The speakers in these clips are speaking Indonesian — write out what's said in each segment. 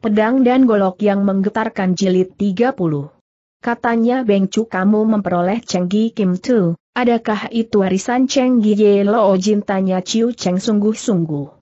Pedang dan golok yang menggetarkan jilid 30. Katanya Beng Chu kamu memperoleh Cheng Gi Kim Tu, adakah itu warisan Cheng Gi Ye Lo Jin tanya Chiu Cheng sungguh-sungguh.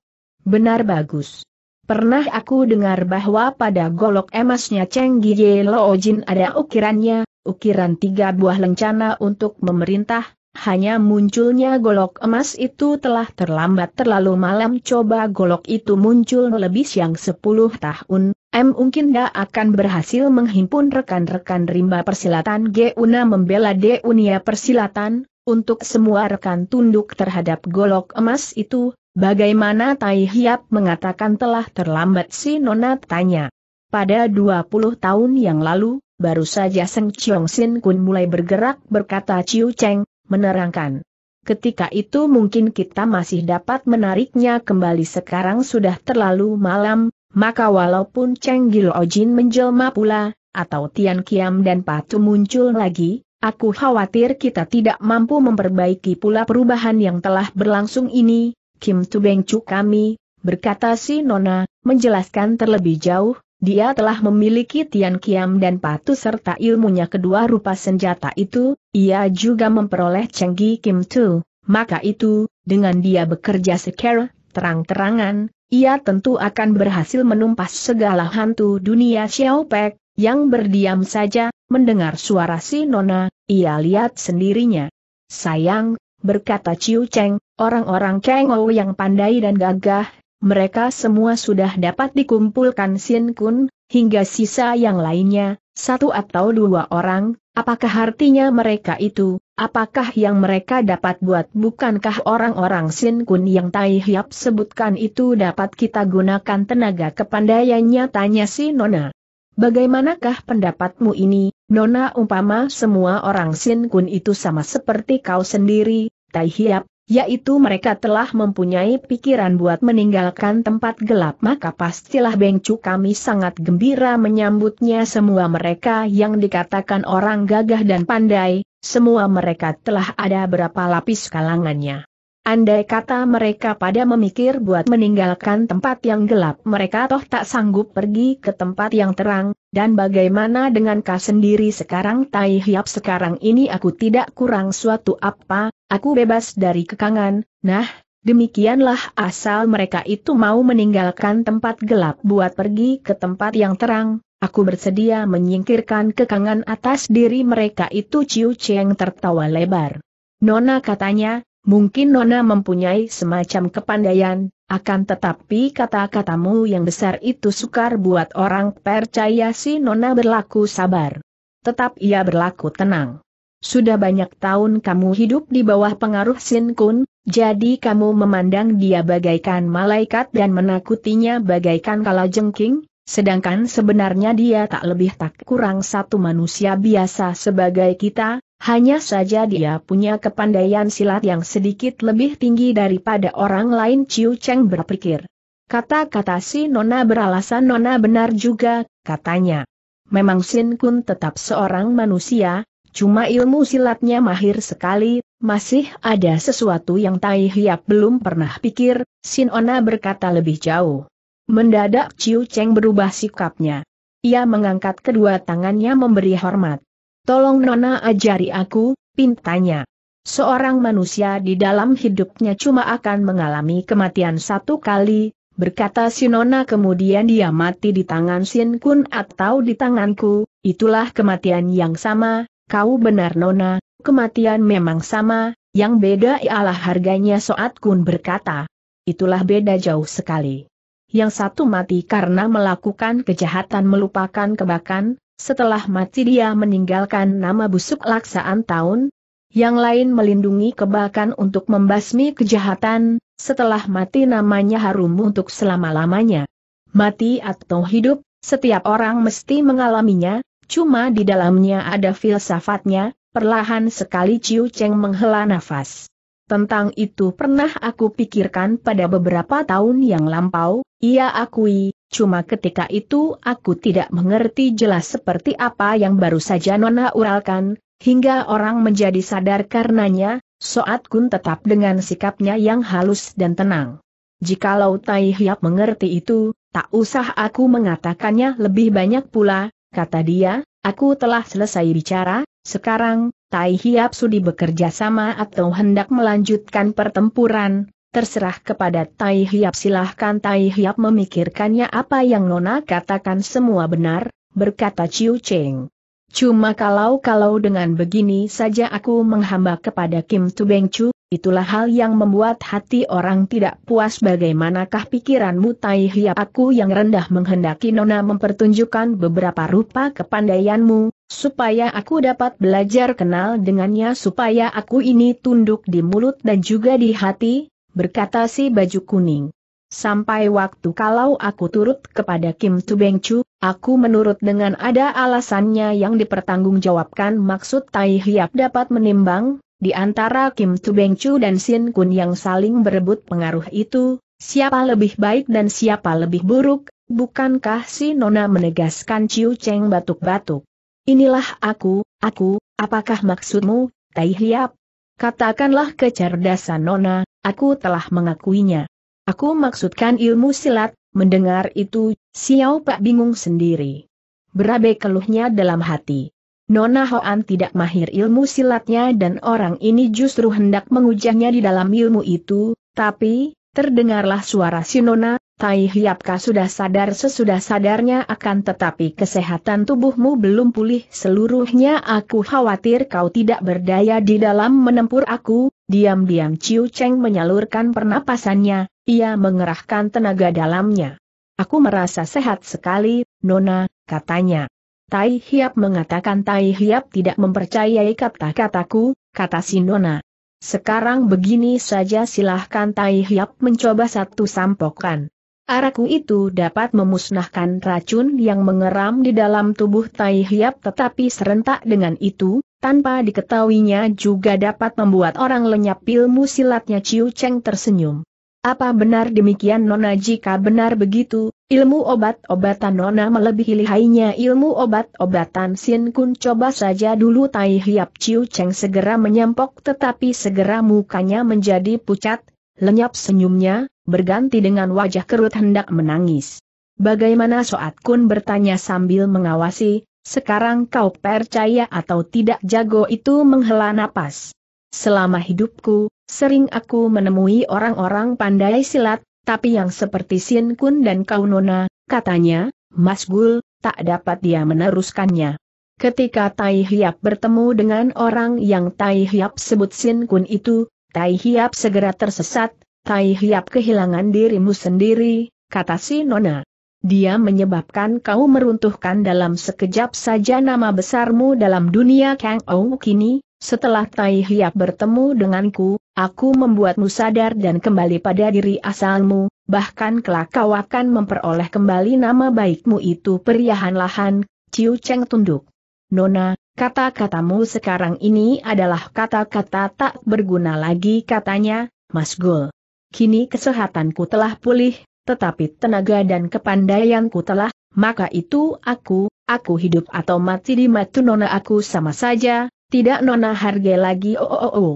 Benar bagus. Pernah aku dengar bahwa pada golok emasnya Cheng Gi Ye Lo Jin ada ukirannya, ukiran tiga buah lencana untuk memerintah, hanya munculnya golok emas itu telah terlambat terlalu malam coba golok itu muncul lebih siang 10 tahun, M mungkin gak akan berhasil menghimpun rekan-rekan rimba persilatan G Una membela D Unia persilatan, untuk semua rekan tunduk terhadap golok emas itu, bagaimana Tai Hiap mengatakan telah terlambat si Nona tanya. Pada 20 tahun yang lalu, baru saja Seng Chiong Sin Kun mulai bergerak berkata Ciu Cheng, menerangkan. Ketika itu mungkin kita masih dapat menariknya kembali sekarang sudah terlalu malam, maka walaupun Cheng Ojin menjelma pula, atau Tian Kiam dan Patu muncul lagi, aku khawatir kita tidak mampu memperbaiki pula perubahan yang telah berlangsung ini, Kim Tu Beng Chu kami, berkata si Nona, menjelaskan terlebih jauh, dia telah memiliki Tian Kiam dan Patu serta ilmunya kedua rupa senjata itu, ia juga memperoleh Cenggi Kim Tu. Maka itu, dengan dia bekerja secara terang-terangan, ia tentu akan berhasil menumpas segala hantu dunia Xiao Pek, yang berdiam saja, mendengar suara si Nona, ia lihat sendirinya. Sayang, berkata Ciu Cheng, orang-orang Kengou yang pandai dan gagah, mereka semua sudah dapat dikumpulkan Sin Kun, hingga sisa yang lainnya, satu atau dua orang, apakah artinya mereka itu, apakah yang mereka dapat buat bukankah orang-orang Sin Kun yang Tai Hiap sebutkan itu dapat kita gunakan tenaga kepandaiannya tanya si Nona. Bagaimanakah pendapatmu ini, Nona umpama semua orang Sin Kun itu sama seperti kau sendiri, Tai Hiap, yaitu mereka telah mempunyai pikiran buat meninggalkan tempat gelap maka pastilah Bengcu kami sangat gembira menyambutnya semua mereka yang dikatakan orang gagah dan pandai, semua mereka telah ada berapa lapis kalangannya. Andai kata mereka pada memikir buat meninggalkan tempat yang gelap mereka toh tak sanggup pergi ke tempat yang terang, dan bagaimana dengan kau sendiri sekarang Tai Hiap sekarang ini aku tidak kurang suatu apa, aku bebas dari kekangan, nah, Demikianlah asal mereka itu mau meninggalkan tempat gelap buat pergi ke tempat yang terang, aku bersedia menyingkirkan kekangan atas diri mereka itu Ciu Cheng tertawa lebar. Nona katanya, Mungkin Nona mempunyai semacam kepandaian, akan tetapi kata-katamu yang besar itu sukar buat orang percaya si Nona berlaku sabar. Tetap ia berlaku tenang. Sudah banyak tahun kamu hidup di bawah pengaruh Sin Kun, jadi kamu memandang dia bagaikan malaikat dan menakutinya bagaikan kalajengking, sedangkan sebenarnya dia tak lebih tak kurang satu manusia biasa sebagai kita, hanya saja dia punya kepandaian silat yang sedikit lebih tinggi daripada orang lain Ciu Cheng berpikir. Kata-kata si Nona beralasan Nona benar juga, katanya. Memang Sin Kun tetap seorang manusia, cuma ilmu silatnya mahir sekali, masih ada sesuatu yang Tai Hiap belum pernah pikir, Sin Ona berkata lebih jauh. Mendadak Ciu Cheng berubah sikapnya. Ia mengangkat kedua tangannya memberi hormat. Tolong Nona ajari aku, pintanya. Seorang manusia di dalam hidupnya cuma akan mengalami kematian satu kali, berkata si Nona kemudian dia mati di tangan Sin Kun atau di tanganku, itulah kematian yang sama, kau benar Nona, kematian memang sama, yang beda ialah harganya Soat Kun berkata. Itulah beda jauh sekali. Yang satu mati karena melakukan kejahatan melupakan kebakan, setelah mati dia meninggalkan nama busuk laksaan tahun, yang lain melindungi kebakan untuk membasmi kejahatan, setelah mati namanya harum untuk selama-lamanya. Mati atau hidup, setiap orang mesti mengalaminya, cuma di dalamnya ada filsafatnya, perlahan sekali Ciu Cheng menghela nafas. Tentang itu pernah aku pikirkan pada beberapa tahun yang lampau, ia akui, Cuma ketika itu aku tidak mengerti jelas seperti apa yang baru saja Nona uralkan, hingga orang menjadi sadar karenanya, Soat Kun tetap dengan sikapnya yang halus dan tenang. Jikalau Tai Hiap mengerti itu, tak usah aku mengatakannya lebih banyak pula, kata dia, aku telah selesai bicara, sekarang, Tai Hiap sudi bekerja sama atau hendak melanjutkan pertempuran, terserah kepada Tai Hiap silahkan Tai Hiap memikirkannya apa yang Nona katakan semua benar, berkata Chiu Cheng. Cuma kalau-kalau dengan begini saja aku menghamba kepada Kim Tu Beng Chu, itulah hal yang membuat hati orang tidak puas bagaimanakah pikiranmu Tai Hiap aku yang rendah menghendaki Nona mempertunjukkan beberapa rupa kepandaianmu, supaya aku dapat belajar kenal dengannya supaya aku ini tunduk di mulut dan juga di hati, berkata si baju kuning. Sampai waktu kalau aku turut kepada Kim Tu Beng Chu, aku menurut dengan ada alasannya yang dipertanggungjawabkan maksud Tai Hiap dapat menimbang, di antara Kim Tu Beng Chu dan Sin Kun yang saling berebut pengaruh itu, siapa lebih baik dan siapa lebih buruk, bukankah si Nona menegaskan Chiu Cheng batuk-batuk. Inilah aku, aku, apakah maksudmu, Tai Hiap? Katakanlah kecerdasan Nona, aku telah mengakuinya. Aku maksudkan ilmu silat, mendengar itu, Xiao Pak bingung sendiri. Berabe keluhnya dalam hati. Nona Hoan tidak mahir ilmu silatnya dan orang ini justru hendak mengujahnya di dalam ilmu itu, tapi, terdengarlah suara si Nona, Tai Hiapka sudah sadar sesudah sadarnya akan tetapi kesehatan tubuhmu belum pulih seluruhnya aku khawatir kau tidak berdaya di dalam menempur aku, Diam-diam Ciu Cheng menyalurkan pernapasannya, ia mengerahkan tenaga dalamnya. Aku merasa sehat sekali, Nona, katanya. Tai Hiap mengatakan Tai Hiap tidak mempercayai kata-kataku, kata si Nona. Sekarang begini saja silahkan Tai Hiap mencoba satu sampokan. Araku itu dapat memusnahkan racun yang mengeram di dalam tubuh Tai Hiap tetapi serentak dengan itu, tanpa diketahuinya juga dapat membuat orang lenyap ilmu silatnya Ciu Cheng tersenyum. Apa benar demikian Nona jika benar begitu, ilmu obat-obatan Nona melebihi lihainya ilmu obat-obatan Sin Kun coba saja dulu Tai Hiap Ciu Cheng segera menyampok tetapi segera mukanya menjadi pucat, lenyap senyumnya, berganti dengan wajah kerut hendak menangis. Bagaimana Soat Kun bertanya sambil mengawasi, sekarang kau percaya atau tidak jago itu menghela napas. Selama hidupku, sering aku menemui orang-orang pandai silat, tapi yang seperti Sin Kun dan Kau Nona, katanya, Mas Gul, tak dapat dia meneruskannya. Ketika Tai Hiap bertemu dengan orang yang Tai Hiap sebut Sin Kun itu, Tai Hiap segera tersesat, Tai Hiap kehilangan dirimu sendiri, kata si Nona. Dia menyebabkan kau meruntuhkan dalam sekejap saja nama besarmu dalam dunia Kang Ou kini, setelah Tai Hiap bertemu denganku, aku membuatmu sadar dan kembali pada diri asalmu, bahkan kelak kau akan memperoleh kembali nama baikmu itu periahan-lahan, Ciu Cheng tunduk. Nona, kata-katamu sekarang ini adalah kata-kata tak berguna lagi katanya, Mas Gul. Kini kesehatanku telah pulih, tetapi tenaga dan kepandaianku telah, maka itu aku, aku hidup atau mati di matu nona aku sama saja, tidak nona harga lagi oh, oh oh oh.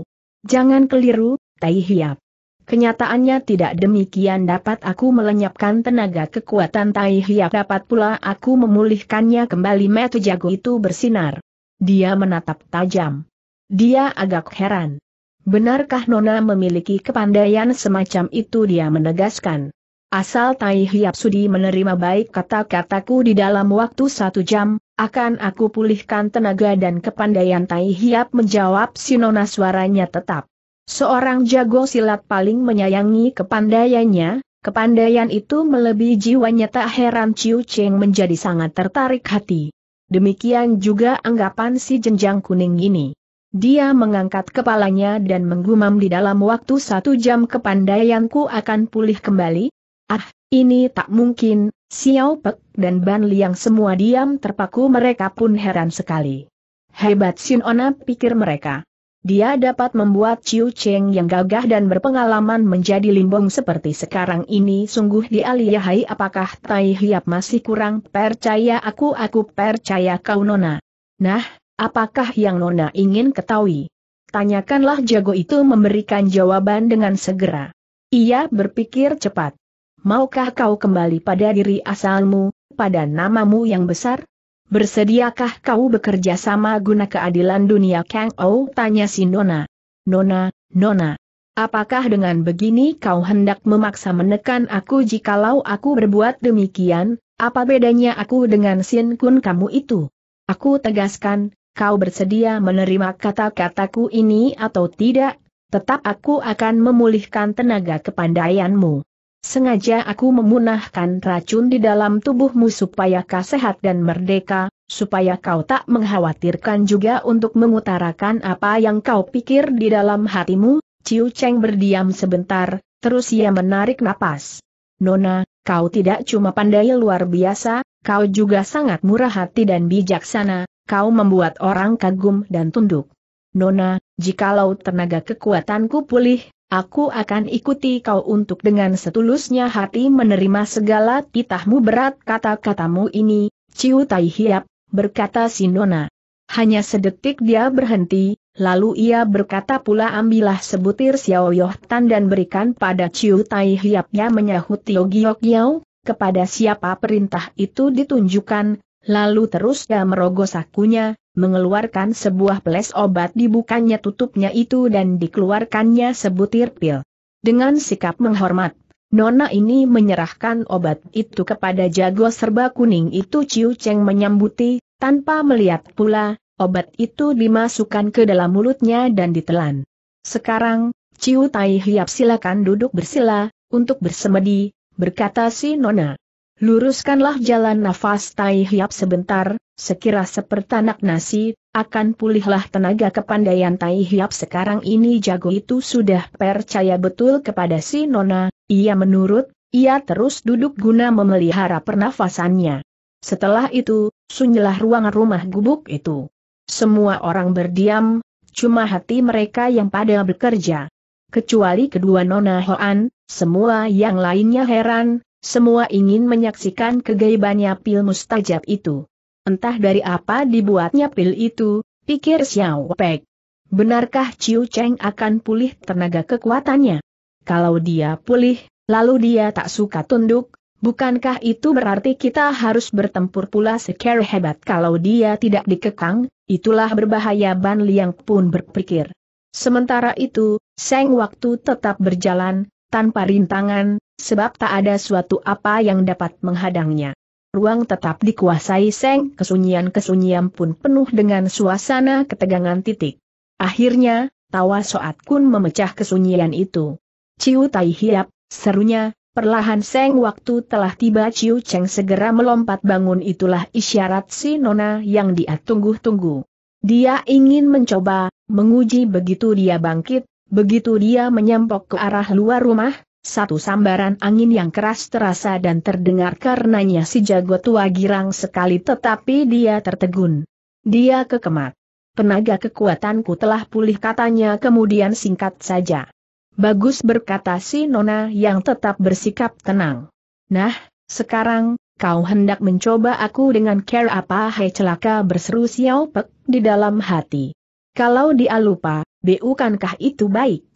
Jangan keliru, tai hiap. Kenyataannya tidak demikian dapat aku melenyapkan tenaga kekuatan tai hiap dapat pula aku memulihkannya kembali metu jago itu bersinar. Dia menatap tajam. Dia agak heran. Benarkah Nona memiliki kepandaian semacam itu dia menegaskan. Asal Tai Hiap Sudi menerima baik kata-kataku di dalam waktu satu jam, akan aku pulihkan tenaga dan kepandaian Tai Hiap menjawab Sinona suaranya tetap. Seorang jago silat paling menyayangi kepandaiannya, kepandaian itu melebihi jiwanya tak heran Ciu Cheng menjadi sangat tertarik hati. Demikian juga anggapan si jenjang kuning ini. Dia mengangkat kepalanya dan menggumam di dalam waktu satu jam kepandaianku akan pulih kembali, Ah, ini tak mungkin, Xiao Pek dan Ban Liang semua diam terpaku mereka pun heran sekali. Hebat Sin Ona pikir mereka. Dia dapat membuat Chiu Cheng yang gagah dan berpengalaman menjadi limbung seperti sekarang ini sungguh dialihai apakah Tai Hiap masih kurang percaya aku aku percaya kau Nona. Nah, apakah yang Nona ingin ketahui? Tanyakanlah jago itu memberikan jawaban dengan segera. Ia berpikir cepat maukah kau kembali pada diri asalmu, pada namamu yang besar? Bersediakah kau bekerja sama guna keadilan dunia Kang Ou? Tanya si Nona. Nona, Nona. Apakah dengan begini kau hendak memaksa menekan aku jikalau aku berbuat demikian, apa bedanya aku dengan Sin Kun kamu itu? Aku tegaskan, kau bersedia menerima kata-kataku ini atau tidak, tetap aku akan memulihkan tenaga kepandaianmu. Sengaja aku memunahkan racun di dalam tubuhmu supaya kau sehat dan merdeka, supaya kau tak mengkhawatirkan juga untuk mengutarakan apa yang kau pikir di dalam hatimu, Ciu Cheng berdiam sebentar, terus ia menarik napas. Nona, kau tidak cuma pandai luar biasa, kau juga sangat murah hati dan bijaksana, kau membuat orang kagum dan tunduk. Nona, jikalau tenaga kekuatanku pulih, Aku akan ikuti kau untuk dengan setulusnya hati menerima segala titahmu berat kata-katamu ini, Ciu Tai Hiap, berkata Sinona. Hanya sedetik dia berhenti, lalu ia berkata pula ambillah sebutir Xiao Tan dan berikan pada Ciu Tai Hiapnya menyahut Tio Giok Yau, kepada siapa perintah itu ditunjukkan, lalu terus ia merogoh sakunya, mengeluarkan sebuah peles obat dibukanya tutupnya itu dan dikeluarkannya sebutir pil. Dengan sikap menghormat, Nona ini menyerahkan obat itu kepada jago serba kuning itu Ciu Cheng menyambuti, tanpa melihat pula, obat itu dimasukkan ke dalam mulutnya dan ditelan. Sekarang, Ciu Tai Hiap silakan duduk bersila, untuk bersemedi, berkata si Nona. Luruskanlah jalan nafas Tai Hiap sebentar, sekira sepertanak nasi, akan pulihlah tenaga kepandaian Tai Hiap sekarang ini jago itu sudah percaya betul kepada si Nona, ia menurut, ia terus duduk guna memelihara pernafasannya. Setelah itu, sunyilah ruangan rumah gubuk itu. Semua orang berdiam, cuma hati mereka yang pada bekerja. Kecuali kedua Nona Hoan, semua yang lainnya heran, semua ingin menyaksikan kegaibannya pil mustajab itu. Entah dari apa dibuatnya pil itu, pikir Xiao Pei. Benarkah Ciu Cheng akan pulih tenaga kekuatannya? Kalau dia pulih, lalu dia tak suka tunduk, bukankah itu berarti kita harus bertempur pula secara hebat kalau dia tidak dikekang, itulah berbahaya Ban Liang pun berpikir. Sementara itu, Seng waktu tetap berjalan, tanpa rintangan, sebab tak ada suatu apa yang dapat menghadangnya. Ruang tetap dikuasai Seng, kesunyian-kesunyian pun penuh dengan suasana ketegangan titik. Akhirnya, tawa Soat Kun memecah kesunyian itu. Ciu Tai Hiap, serunya, perlahan Seng waktu telah tiba Ciu Cheng segera melompat bangun itulah isyarat si Nona yang dia tunggu-tunggu. Dia ingin mencoba, menguji begitu dia bangkit, begitu dia menyempok ke arah luar rumah, satu sambaran angin yang keras terasa dan terdengar karenanya si jago tua girang sekali tetapi dia tertegun. Dia kekemat. Tenaga kekuatanku telah pulih katanya kemudian singkat saja. Bagus berkata si Nona yang tetap bersikap tenang. Nah, sekarang, kau hendak mencoba aku dengan care apa hai celaka berseru Xiao Pek di dalam hati. Kalau dia lupa, bukankah itu baik?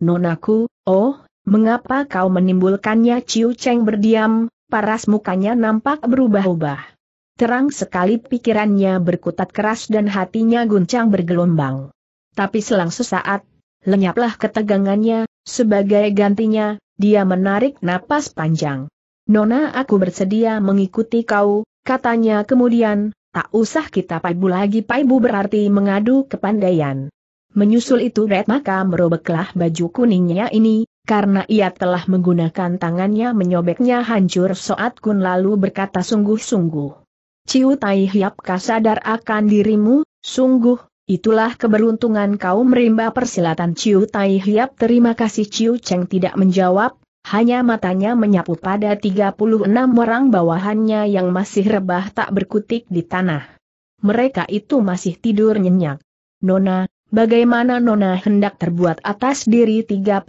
Nonaku, oh, Mengapa kau menimbulkannya Ciu Cheng berdiam, paras mukanya nampak berubah-ubah. Terang sekali pikirannya berkutat keras dan hatinya guncang bergelombang. Tapi selang sesaat, lenyaplah ketegangannya, sebagai gantinya, dia menarik napas panjang. Nona aku bersedia mengikuti kau, katanya kemudian, tak usah kita paibu lagi paibu berarti mengadu kepandaian. Menyusul itu Red maka merobeklah baju kuningnya ini, karena ia telah menggunakan tangannya menyobeknya hancur saat Kun lalu berkata sungguh-sungguh. Ciu Tai Hiap kasadar akan dirimu, sungguh, itulah keberuntungan kau merimba persilatan Ciu Tai Hiap terima kasih Ciu Cheng tidak menjawab, hanya matanya menyapu pada 36 orang bawahannya yang masih rebah tak berkutik di tanah. Mereka itu masih tidur nyenyak. Nona, Bagaimana Nona hendak terbuat atas diri 36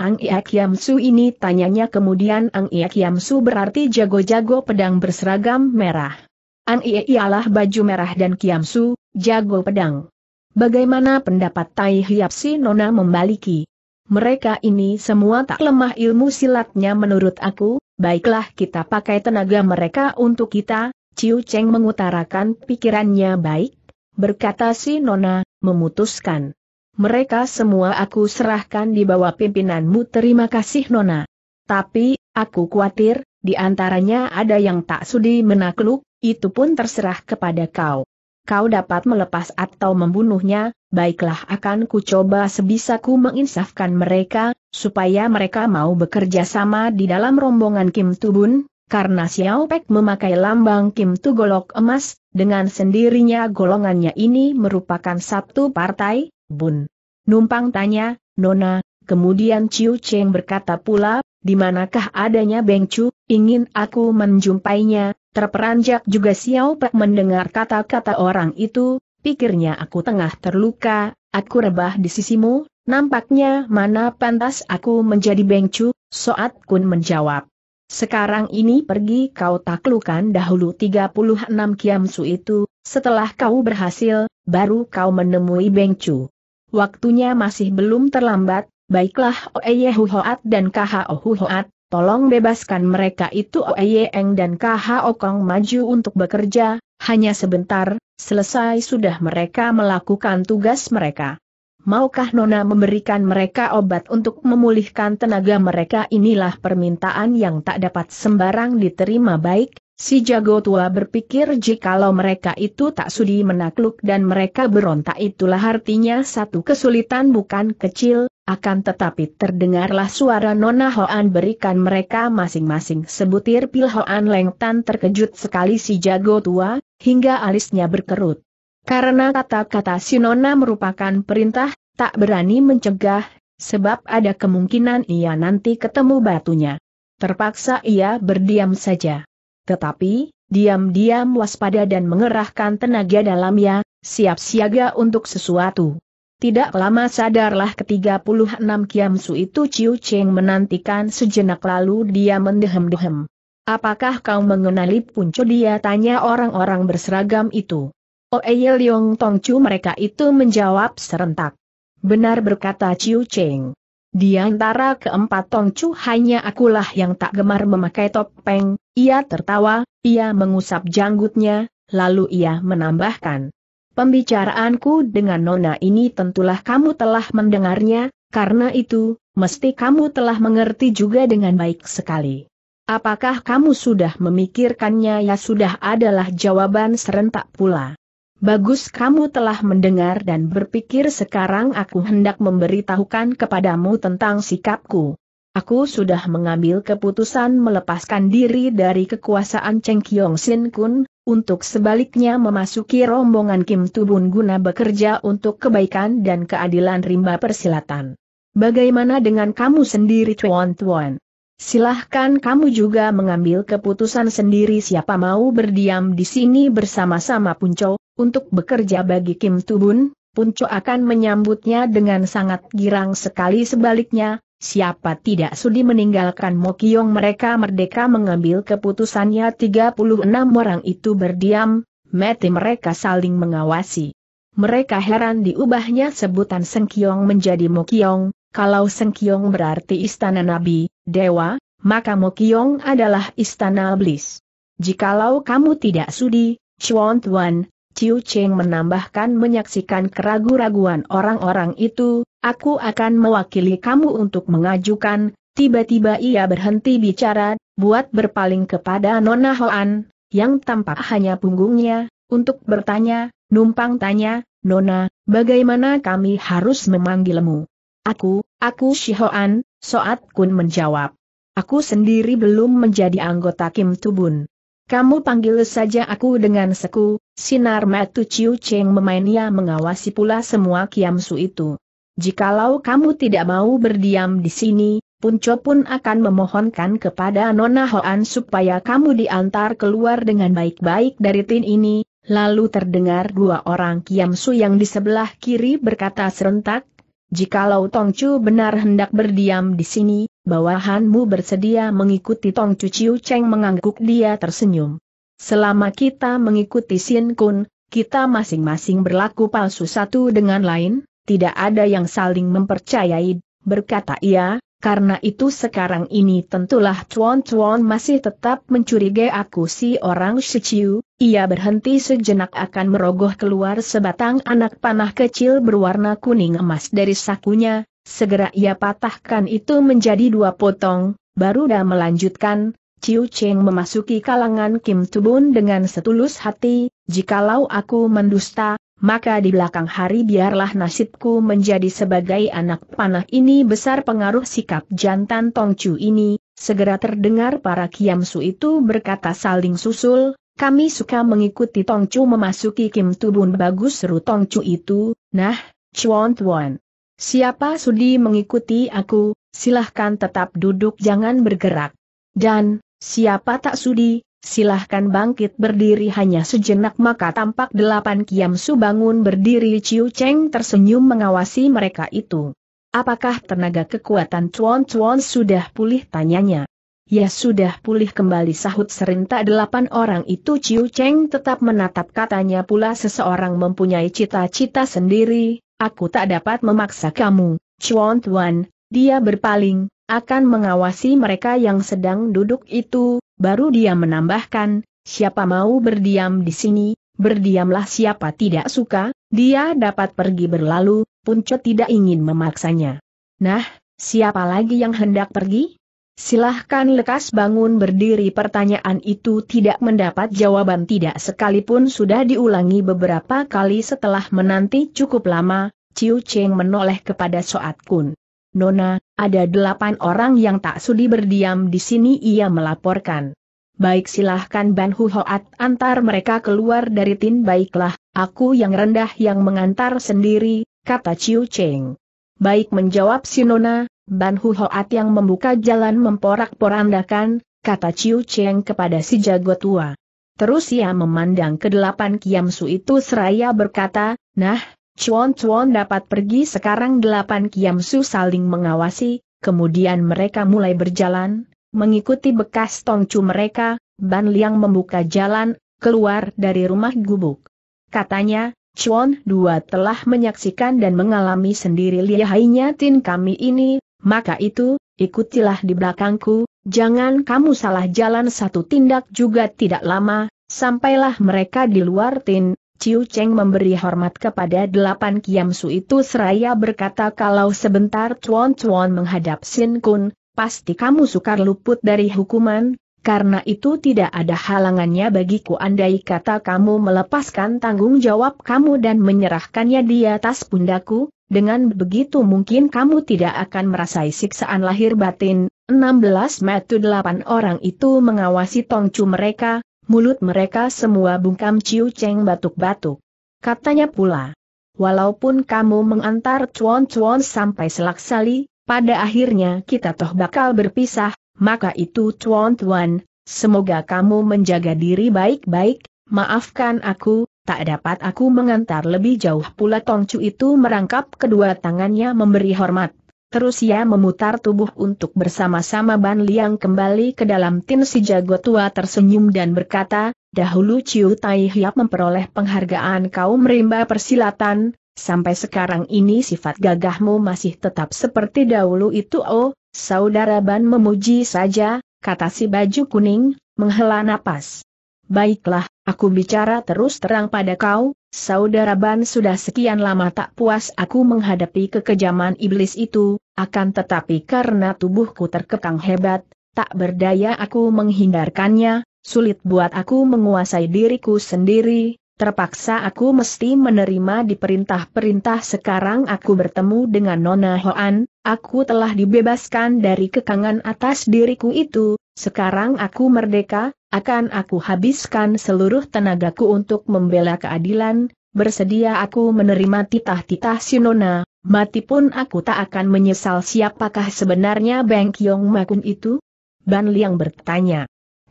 Ang Iak Yamsu ini tanyanya kemudian Ang Iak Yamsu berarti jago-jago pedang berseragam merah. Ang Iak ialah baju merah dan Kiamsu, jago pedang. Bagaimana pendapat Tai Si Nona membaliki? Mereka ini semua tak lemah ilmu silatnya menurut aku, baiklah kita pakai tenaga mereka untuk kita, Ciu Cheng mengutarakan pikirannya baik, berkata si Nona, memutuskan. Mereka semua aku serahkan di bawah pimpinanmu terima kasih Nona. Tapi, aku khawatir, di antaranya ada yang tak sudi menakluk, itu pun terserah kepada kau. Kau dapat melepas atau membunuhnya, baiklah akan ku coba sebisaku menginsafkan mereka, supaya mereka mau bekerja sama di dalam rombongan Kim Tubun, karena Xiao Pek memakai lambang Kim Tu golok emas, dengan sendirinya golongannya ini merupakan satu partai, Bun. Numpang tanya, Nona, kemudian Ciu Cheng berkata pula, di manakah adanya Beng Chu, ingin aku menjumpainya, terperanjak juga Xiao Pek mendengar kata-kata orang itu, pikirnya aku tengah terluka, aku rebah di sisimu, nampaknya mana pantas aku menjadi Beng Chu, Soat Kun menjawab. Sekarang ini pergi kau taklukan dahulu 36 kiamsu itu, setelah kau berhasil, baru kau menemui Bengcu. Waktunya masih belum terlambat, baiklah Huhoat dan hoat, tolong bebaskan mereka itu eng dan Kong maju untuk bekerja, hanya sebentar, selesai sudah mereka melakukan tugas mereka maukah Nona memberikan mereka obat untuk memulihkan tenaga mereka inilah permintaan yang tak dapat sembarang diterima baik, si jago tua berpikir jikalau mereka itu tak sudi menakluk dan mereka berontak itulah artinya satu kesulitan bukan kecil, akan tetapi terdengarlah suara Nona Hoan berikan mereka masing-masing sebutir pil Hoan Lengtan terkejut sekali si jago tua, hingga alisnya berkerut. Karena kata-kata Sinona merupakan perintah, tak berani mencegah, sebab ada kemungkinan ia nanti ketemu batunya. Terpaksa ia berdiam saja. Tetapi, diam-diam waspada dan mengerahkan tenaga dalamnya, siap siaga untuk sesuatu. Tidak lama sadarlah ke-36 Kiamsu itu Ciu Cheng menantikan sejenak lalu dia mendehem-dehem. Apakah kau mengenali punco dia tanya orang-orang berseragam itu. Oeye oh, Leong Tongcu mereka itu menjawab serentak. Benar berkata Ciu Cheng. Di antara keempat Tongcu hanya akulah yang tak gemar memakai topeng, ia tertawa, ia mengusap janggutnya, lalu ia menambahkan. Pembicaraanku dengan Nona ini tentulah kamu telah mendengarnya, karena itu, mesti kamu telah mengerti juga dengan baik sekali. Apakah kamu sudah memikirkannya ya sudah adalah jawaban serentak pula. Bagus kamu telah mendengar dan berpikir sekarang aku hendak memberitahukan kepadamu tentang sikapku. Aku sudah mengambil keputusan melepaskan diri dari kekuasaan Cheng Kyong Sin Kun, untuk sebaliknya memasuki rombongan Kim Tubun guna bekerja untuk kebaikan dan keadilan rimba persilatan. Bagaimana dengan kamu sendiri Tuan Tuan? Silahkan kamu juga mengambil keputusan sendiri siapa mau berdiam di sini bersama-sama Punco, untuk bekerja bagi Kim Tubun, Punco akan menyambutnya dengan sangat girang sekali sebaliknya, siapa tidak sudi meninggalkan Mokyong mereka merdeka mengambil keputusannya 36 orang itu berdiam, mete mereka saling mengawasi. Mereka heran diubahnya sebutan Sengkyong menjadi Mokyong, kalau Sengkyong berarti istana nabi, dewa, maka Mokyong adalah istana iblis. Jikalau kamu tidak sudi, Chuan Tuan, Ciu Cheng menambahkan menyaksikan keragu-raguan orang-orang itu, aku akan mewakili kamu untuk mengajukan, tiba-tiba ia berhenti bicara, buat berpaling kepada Nona Hoan, yang tampak hanya punggungnya, untuk bertanya, numpang tanya, Nona, bagaimana kami harus memanggilmu? Aku, aku Shi Hoan. Soat Kun menjawab. Aku sendiri belum menjadi anggota Kim Tubun. Kamu panggil saja aku dengan seku, sinar matu Ciu Cheng memainia mengawasi pula semua kiamsu itu. Jikalau kamu tidak mau berdiam di sini, Punco pun akan memohonkan kepada Nona Hoan supaya kamu diantar keluar dengan baik-baik dari tin ini, lalu terdengar dua orang kiamsu yang di sebelah kiri berkata serentak, Jikalau Tongcu benar hendak berdiam di sini, bawahanmu bersedia mengikuti Tongcu Ciu Cheng mengangguk dia tersenyum. Selama kita mengikuti Sin Kun, kita masing-masing berlaku palsu satu dengan lain, tidak ada yang saling mempercayai, berkata ia, karena itu sekarang ini tentulah Chuan Chuan masih tetap mencurigai aku si orang Shichiu, ia berhenti sejenak akan merogoh keluar sebatang anak panah kecil berwarna kuning emas dari sakunya, segera ia patahkan itu menjadi dua potong, baru dah melanjutkan, Ciu Cheng memasuki kalangan Kim Tubun dengan setulus hati, jikalau aku mendusta, maka di belakang hari biarlah nasibku menjadi sebagai anak panah ini besar pengaruh sikap jantan Tongcu ini, segera terdengar para Su itu berkata saling susul, kami suka mengikuti Tongcu memasuki Kim Tubun bagus seru Tongcu itu, nah, Chuan Tuan. Siapa sudi mengikuti aku, silahkan tetap duduk jangan bergerak. Dan, siapa tak sudi, silahkan bangkit berdiri hanya sejenak maka tampak delapan kiam su bangun berdiri Ciu Cheng tersenyum mengawasi mereka itu. Apakah tenaga kekuatan Chuan Chuan sudah pulih tanyanya? Ya sudah pulih kembali sahut serentak delapan orang itu Ciu Cheng tetap menatap katanya pula seseorang mempunyai cita-cita sendiri, aku tak dapat memaksa kamu, Chuan Chuan, dia berpaling, akan mengawasi mereka yang sedang duduk itu, baru dia menambahkan, siapa mau berdiam di sini, berdiamlah siapa tidak suka, dia dapat pergi berlalu, Punco tidak ingin memaksanya. Nah, siapa lagi yang hendak pergi? Silahkan lekas bangun berdiri pertanyaan itu tidak mendapat jawaban tidak sekalipun sudah diulangi beberapa kali setelah menanti cukup lama, Ciu Cheng menoleh kepada Soat Kun. Nona, ada delapan orang yang tak sudi berdiam di sini ia melaporkan. Baik silahkan Ban Huhoat antar mereka keluar dari tin baiklah, aku yang rendah yang mengantar sendiri, kata Ciu Cheng. Baik menjawab si Nona, Ban Huhoat yang membuka jalan memporak-porandakan, kata Ciu Cheng kepada si jago tua. Terus ia memandang ke delapan Kiamsu itu seraya berkata, Nah, Chuan Chuan dapat pergi sekarang delapan Kiam Su saling mengawasi, kemudian mereka mulai berjalan, mengikuti bekas tongcu mereka, Ban Liang membuka jalan, keluar dari rumah gubuk. Katanya, Chuan Dua telah menyaksikan dan mengalami sendiri lihainya tin kami ini, maka itu, ikutilah di belakangku, jangan kamu salah jalan satu tindak juga tidak lama, sampailah mereka di luar tin, Ciu Cheng memberi hormat kepada delapan Kiam Su itu seraya berkata kalau sebentar Chuan Chuan menghadap Sin Kun, pasti kamu sukar luput dari hukuman, karena itu tidak ada halangannya bagiku andai kata kamu melepaskan tanggung jawab kamu dan menyerahkannya di atas pundaku, dengan begitu mungkin kamu tidak akan merasai siksaan lahir batin. 16 metu delapan orang itu mengawasi tongcu mereka, Mulut mereka semua bungkam Ciu ceng batuk-batuk. Katanya pula, walaupun kamu mengantar cuan-cuan sampai selak sali, pada akhirnya kita toh bakal berpisah, maka itu cuan-cuan, semoga kamu menjaga diri baik-baik, maafkan aku, tak dapat aku mengantar lebih jauh pula Tongcu itu merangkap kedua tangannya memberi hormat terus ia memutar tubuh untuk bersama-sama Ban Liang kembali ke dalam tin si jago tua tersenyum dan berkata, dahulu Ciu Tai Hiap memperoleh penghargaan kaum rimba persilatan, sampai sekarang ini sifat gagahmu masih tetap seperti dahulu itu oh, saudara Ban memuji saja, kata si baju kuning, menghela napas. Baiklah, aku bicara terus terang pada kau, Saudara Ban sudah sekian lama tak puas aku menghadapi kekejaman iblis itu, akan tetapi karena tubuhku terkekang hebat, tak berdaya aku menghindarkannya, sulit buat aku menguasai diriku sendiri, Terpaksa aku mesti menerima di perintah-perintah sekarang aku bertemu dengan Nona Hoan, aku telah dibebaskan dari kekangan atas diriku itu, sekarang aku merdeka, akan aku habiskan seluruh tenagaku untuk membela keadilan, bersedia aku menerima titah-titah si Nona. mati pun aku tak akan menyesal siapakah sebenarnya Beng Kiong Makun itu? Ban Liang bertanya.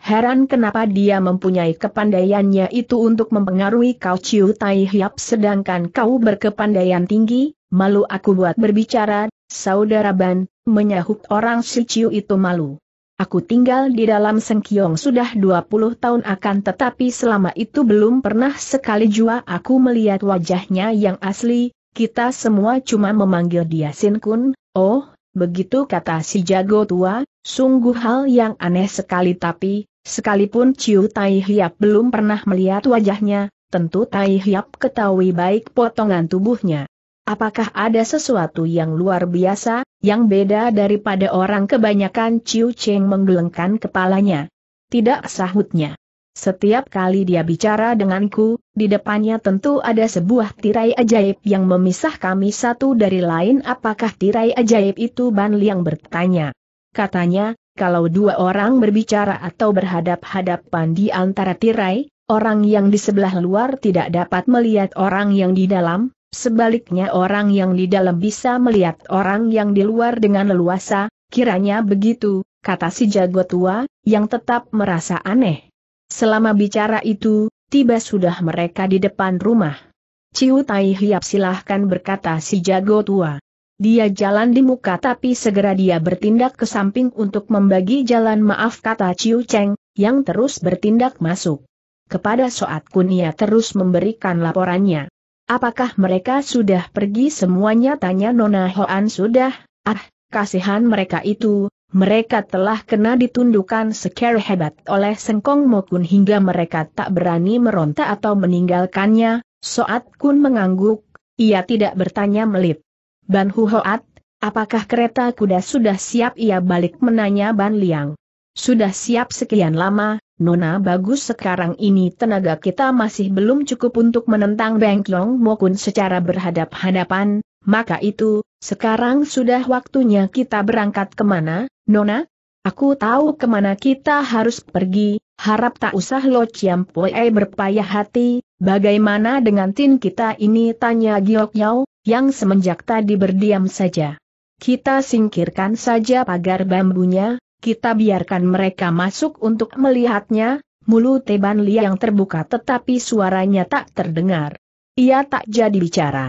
Heran kenapa dia mempunyai kepandaiannya itu untuk mempengaruhi kau Ciu Tai Hiap sedangkan kau berkepandaian tinggi, malu aku buat berbicara, saudara Ban, menyahut orang si Ciu itu malu. Aku tinggal di dalam Sengkiong sudah 20 tahun akan tetapi selama itu belum pernah sekali jua aku melihat wajahnya yang asli, kita semua cuma memanggil dia Sin Kun, oh, begitu kata si jago tua, sungguh hal yang aneh sekali tapi, Sekalipun Ciu Tai Hiap belum pernah melihat wajahnya, tentu Tai Hiap ketahui baik potongan tubuhnya. Apakah ada sesuatu yang luar biasa, yang beda daripada orang kebanyakan Ciu Cheng menggelengkan kepalanya? Tidak sahutnya. Setiap kali dia bicara denganku, di depannya tentu ada sebuah tirai ajaib yang memisah kami satu dari lain apakah tirai ajaib itu Ban Liang bertanya. Katanya, kalau dua orang berbicara atau berhadap-hadapan di antara tirai, orang yang di sebelah luar tidak dapat melihat orang yang di dalam, sebaliknya orang yang di dalam bisa melihat orang yang di luar dengan leluasa, kiranya begitu, kata si jago tua, yang tetap merasa aneh. Selama bicara itu, tiba sudah mereka di depan rumah. Ciu Tai Hiap silahkan berkata si jago tua. Dia jalan di muka tapi segera dia bertindak ke samping untuk membagi jalan maaf kata Ciu Cheng, yang terus bertindak masuk. Kepada Soat Kun terus memberikan laporannya. Apakah mereka sudah pergi semuanya tanya Nona Hoan sudah, ah, kasihan mereka itu, mereka telah kena ditundukkan secara hebat oleh Sengkong Mokun hingga mereka tak berani meronta atau meninggalkannya, Soat Kun mengangguk, ia tidak bertanya melit. Ban Hu apakah kereta kuda sudah siap ia balik menanya Ban Liang. Sudah siap sekian lama, Nona bagus sekarang ini tenaga kita masih belum cukup untuk menentang Bengklong Mokun secara berhadap-hadapan, maka itu, sekarang sudah waktunya kita berangkat kemana, Nona? Aku tahu kemana kita harus pergi, harap tak usah Lo Chiam Poe berpayah hati, bagaimana dengan tin kita ini tanya Giok Yau, yang semenjak tadi berdiam saja. Kita singkirkan saja pagar bambunya, kita biarkan mereka masuk untuk melihatnya, mulut Teban Li yang terbuka tetapi suaranya tak terdengar. Ia tak jadi bicara.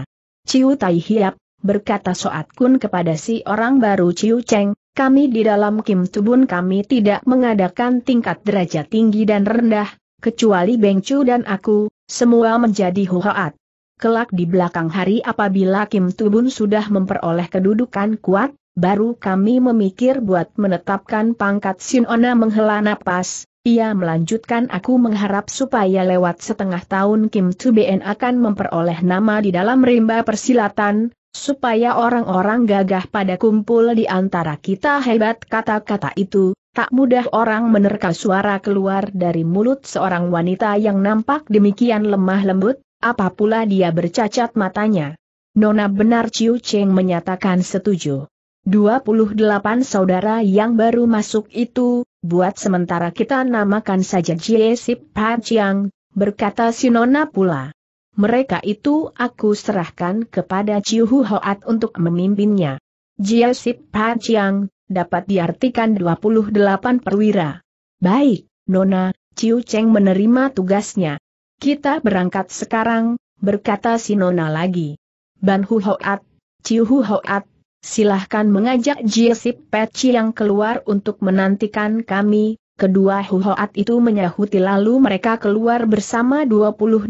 Ciu Tai Hiap, berkata Soat Kun kepada si orang baru Ciu Cheng, kami di dalam Kim Tubun kami tidak mengadakan tingkat derajat tinggi dan rendah, kecuali Beng Chu dan aku, semua menjadi huhaat kelak di belakang hari apabila Kim Tubun sudah memperoleh kedudukan kuat, baru kami memikir buat menetapkan pangkat Ona. menghela napas, ia melanjutkan aku mengharap supaya lewat setengah tahun Kim Tubun akan memperoleh nama di dalam rimba persilatan, supaya orang-orang gagah pada kumpul di antara kita hebat kata-kata itu, tak mudah orang menerka suara keluar dari mulut seorang wanita yang nampak demikian lemah lembut, apa pula dia bercacat matanya? Nona benar Ciu Cheng menyatakan setuju. 28 saudara yang baru masuk itu, buat sementara kita namakan saja Jie Sip Chiang, berkata si Nona pula. Mereka itu aku serahkan kepada Ciu Hu Hoat untuk memimpinnya. Jie Sip Chiang, dapat diartikan 28 perwira. Baik, Nona, Ciu Cheng menerima tugasnya. Kita berangkat sekarang, berkata Sinona lagi. Ban Hu Hoat, Ciu Hu Hoat, silahkan mengajak Jiesip Peci yang keluar untuk menantikan kami, kedua Huhoat itu menyahuti lalu mereka keluar bersama 28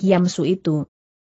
Kiamsu itu.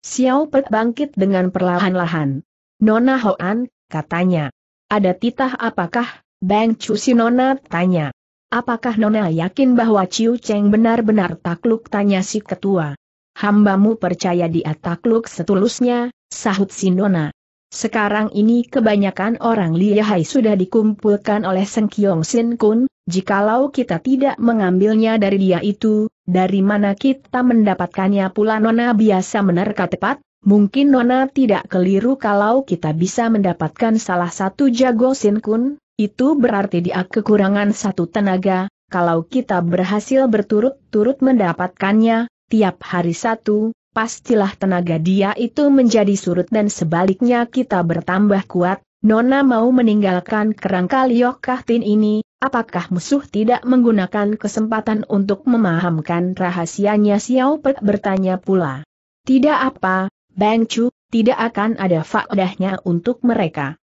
Xiao Pet bangkit dengan perlahan-lahan. Nona Hoan, katanya. Ada titah apakah? Bang Chu Sinona tanya. Apakah Nona yakin bahwa Ciu Cheng benar-benar takluk tanya si ketua? Hambamu percaya dia takluk setulusnya, sahut si Nona. Sekarang ini kebanyakan orang lihai sudah dikumpulkan oleh Seng Kiong Sin Kun, jikalau kita tidak mengambilnya dari dia itu, dari mana kita mendapatkannya pula Nona biasa menerka tepat, mungkin Nona tidak keliru kalau kita bisa mendapatkan salah satu jago Sin Kun, itu berarti dia kekurangan satu tenaga, kalau kita berhasil berturut-turut mendapatkannya, tiap hari satu, pastilah tenaga dia itu menjadi surut dan sebaliknya kita bertambah kuat, Nona mau meninggalkan kerangka Liok Kahtin ini, apakah musuh tidak menggunakan kesempatan untuk memahamkan rahasianya Xiao Pe bertanya pula. Tidak apa, Bang Chu, tidak akan ada faedahnya untuk mereka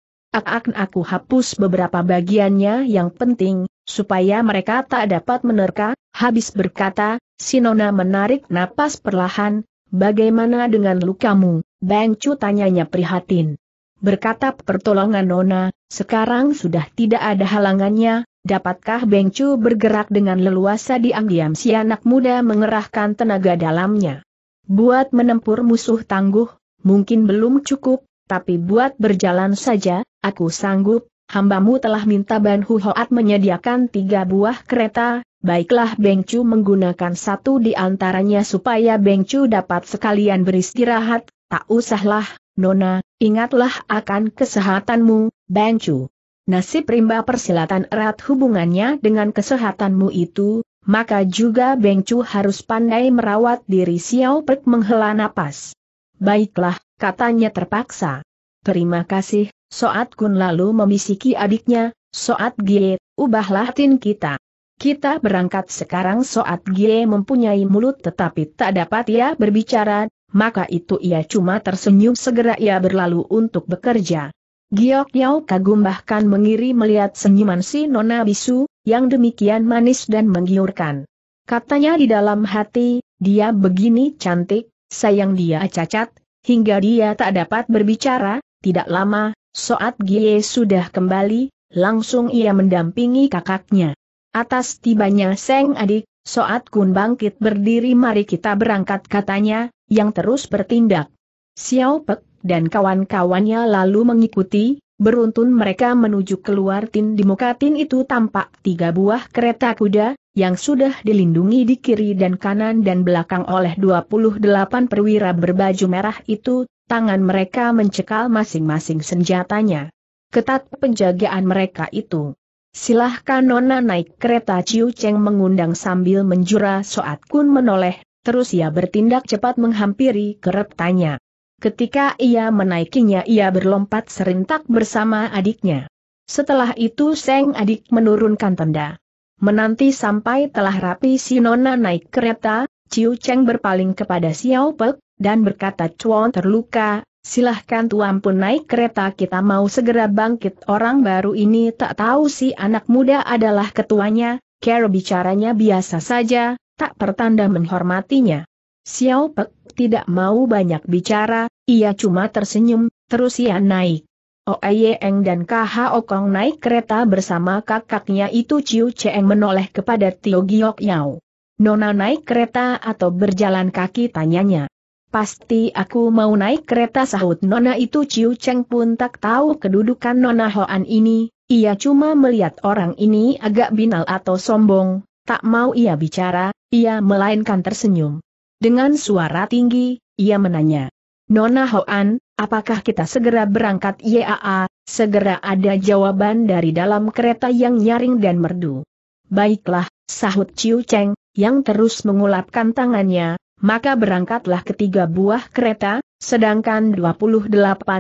akan aku hapus beberapa bagiannya yang penting, supaya mereka tak dapat menerka, habis berkata, Sinona menarik napas perlahan, bagaimana dengan lukamu, Bang Chu tanyanya prihatin. Berkata pertolongan Nona, sekarang sudah tidak ada halangannya, dapatkah Bang Chu bergerak dengan leluasa diam-diam si anak muda mengerahkan tenaga dalamnya. Buat menempur musuh tangguh, mungkin belum cukup, tapi buat berjalan saja, aku sanggup, hambamu telah minta Ban Hu Hoat menyediakan tiga buah kereta, baiklah Beng Chu menggunakan satu di antaranya supaya Beng Chu dapat sekalian beristirahat, tak usahlah, Nona, ingatlah akan kesehatanmu, Beng Chu. Nasib rimba persilatan erat hubungannya dengan kesehatanmu itu, maka juga Beng Chu harus pandai merawat diri Xiao Pek menghela napas. Baiklah, katanya terpaksa. Terima kasih, Soat Kun lalu membisiki adiknya, Soat Gie, ubahlah tin kita. Kita berangkat sekarang Soat Gie mempunyai mulut tetapi tak dapat ia berbicara, maka itu ia cuma tersenyum segera ia berlalu untuk bekerja. Giok Yau kagum bahkan mengiri melihat senyuman si Nona Bisu, yang demikian manis dan menggiurkan. Katanya di dalam hati, dia begini cantik, sayang dia cacat, Hingga dia tak dapat berbicara, tidak lama, Soat Gie sudah kembali, langsung ia mendampingi kakaknya. Atas tibanya Seng adik, Soat Kun bangkit berdiri mari kita berangkat katanya, yang terus bertindak. Xiao Pek dan kawan-kawannya lalu mengikuti, beruntun mereka menuju keluar tin di muka tin itu tampak tiga buah kereta kuda, yang sudah dilindungi di kiri dan kanan dan belakang oleh 28 perwira berbaju merah itu, tangan mereka mencekal masing-masing senjatanya. Ketat penjagaan mereka itu. Silahkan Nona naik kereta Ciu Cheng mengundang sambil menjura Soat Kun menoleh, terus ia bertindak cepat menghampiri keretanya. Ketika ia menaikinya ia berlompat serentak bersama adiknya. Setelah itu Seng adik menurunkan tenda. Menanti sampai telah rapi si Nona naik kereta, Ciu Cheng berpaling kepada Xiao Pek, dan berkata Chuan terluka, silahkan tuan pun naik kereta kita mau segera bangkit orang baru ini tak tahu si anak muda adalah ketuanya, Cara bicaranya biasa saja, tak pertanda menghormatinya. Xiao Pek tidak mau banyak bicara, ia cuma tersenyum, terus ia naik. Oe oh, Eng dan KH Okong naik kereta bersama kakaknya itu Ciu Cheng menoleh kepada Tio Giok Yao. Nona naik kereta atau berjalan kaki tanyanya. Pasti aku mau naik kereta sahut Nona itu Ciu Cheng pun tak tahu kedudukan Nona Hoan ini, ia cuma melihat orang ini agak binal atau sombong, tak mau ia bicara, ia melainkan tersenyum. Dengan suara tinggi, ia menanya. Nona Hoan, apakah kita segera berangkat YAA, segera ada jawaban dari dalam kereta yang nyaring dan merdu. Baiklah, sahut Ciu Cheng, yang terus mengulapkan tangannya, maka berangkatlah ketiga buah kereta, sedangkan 28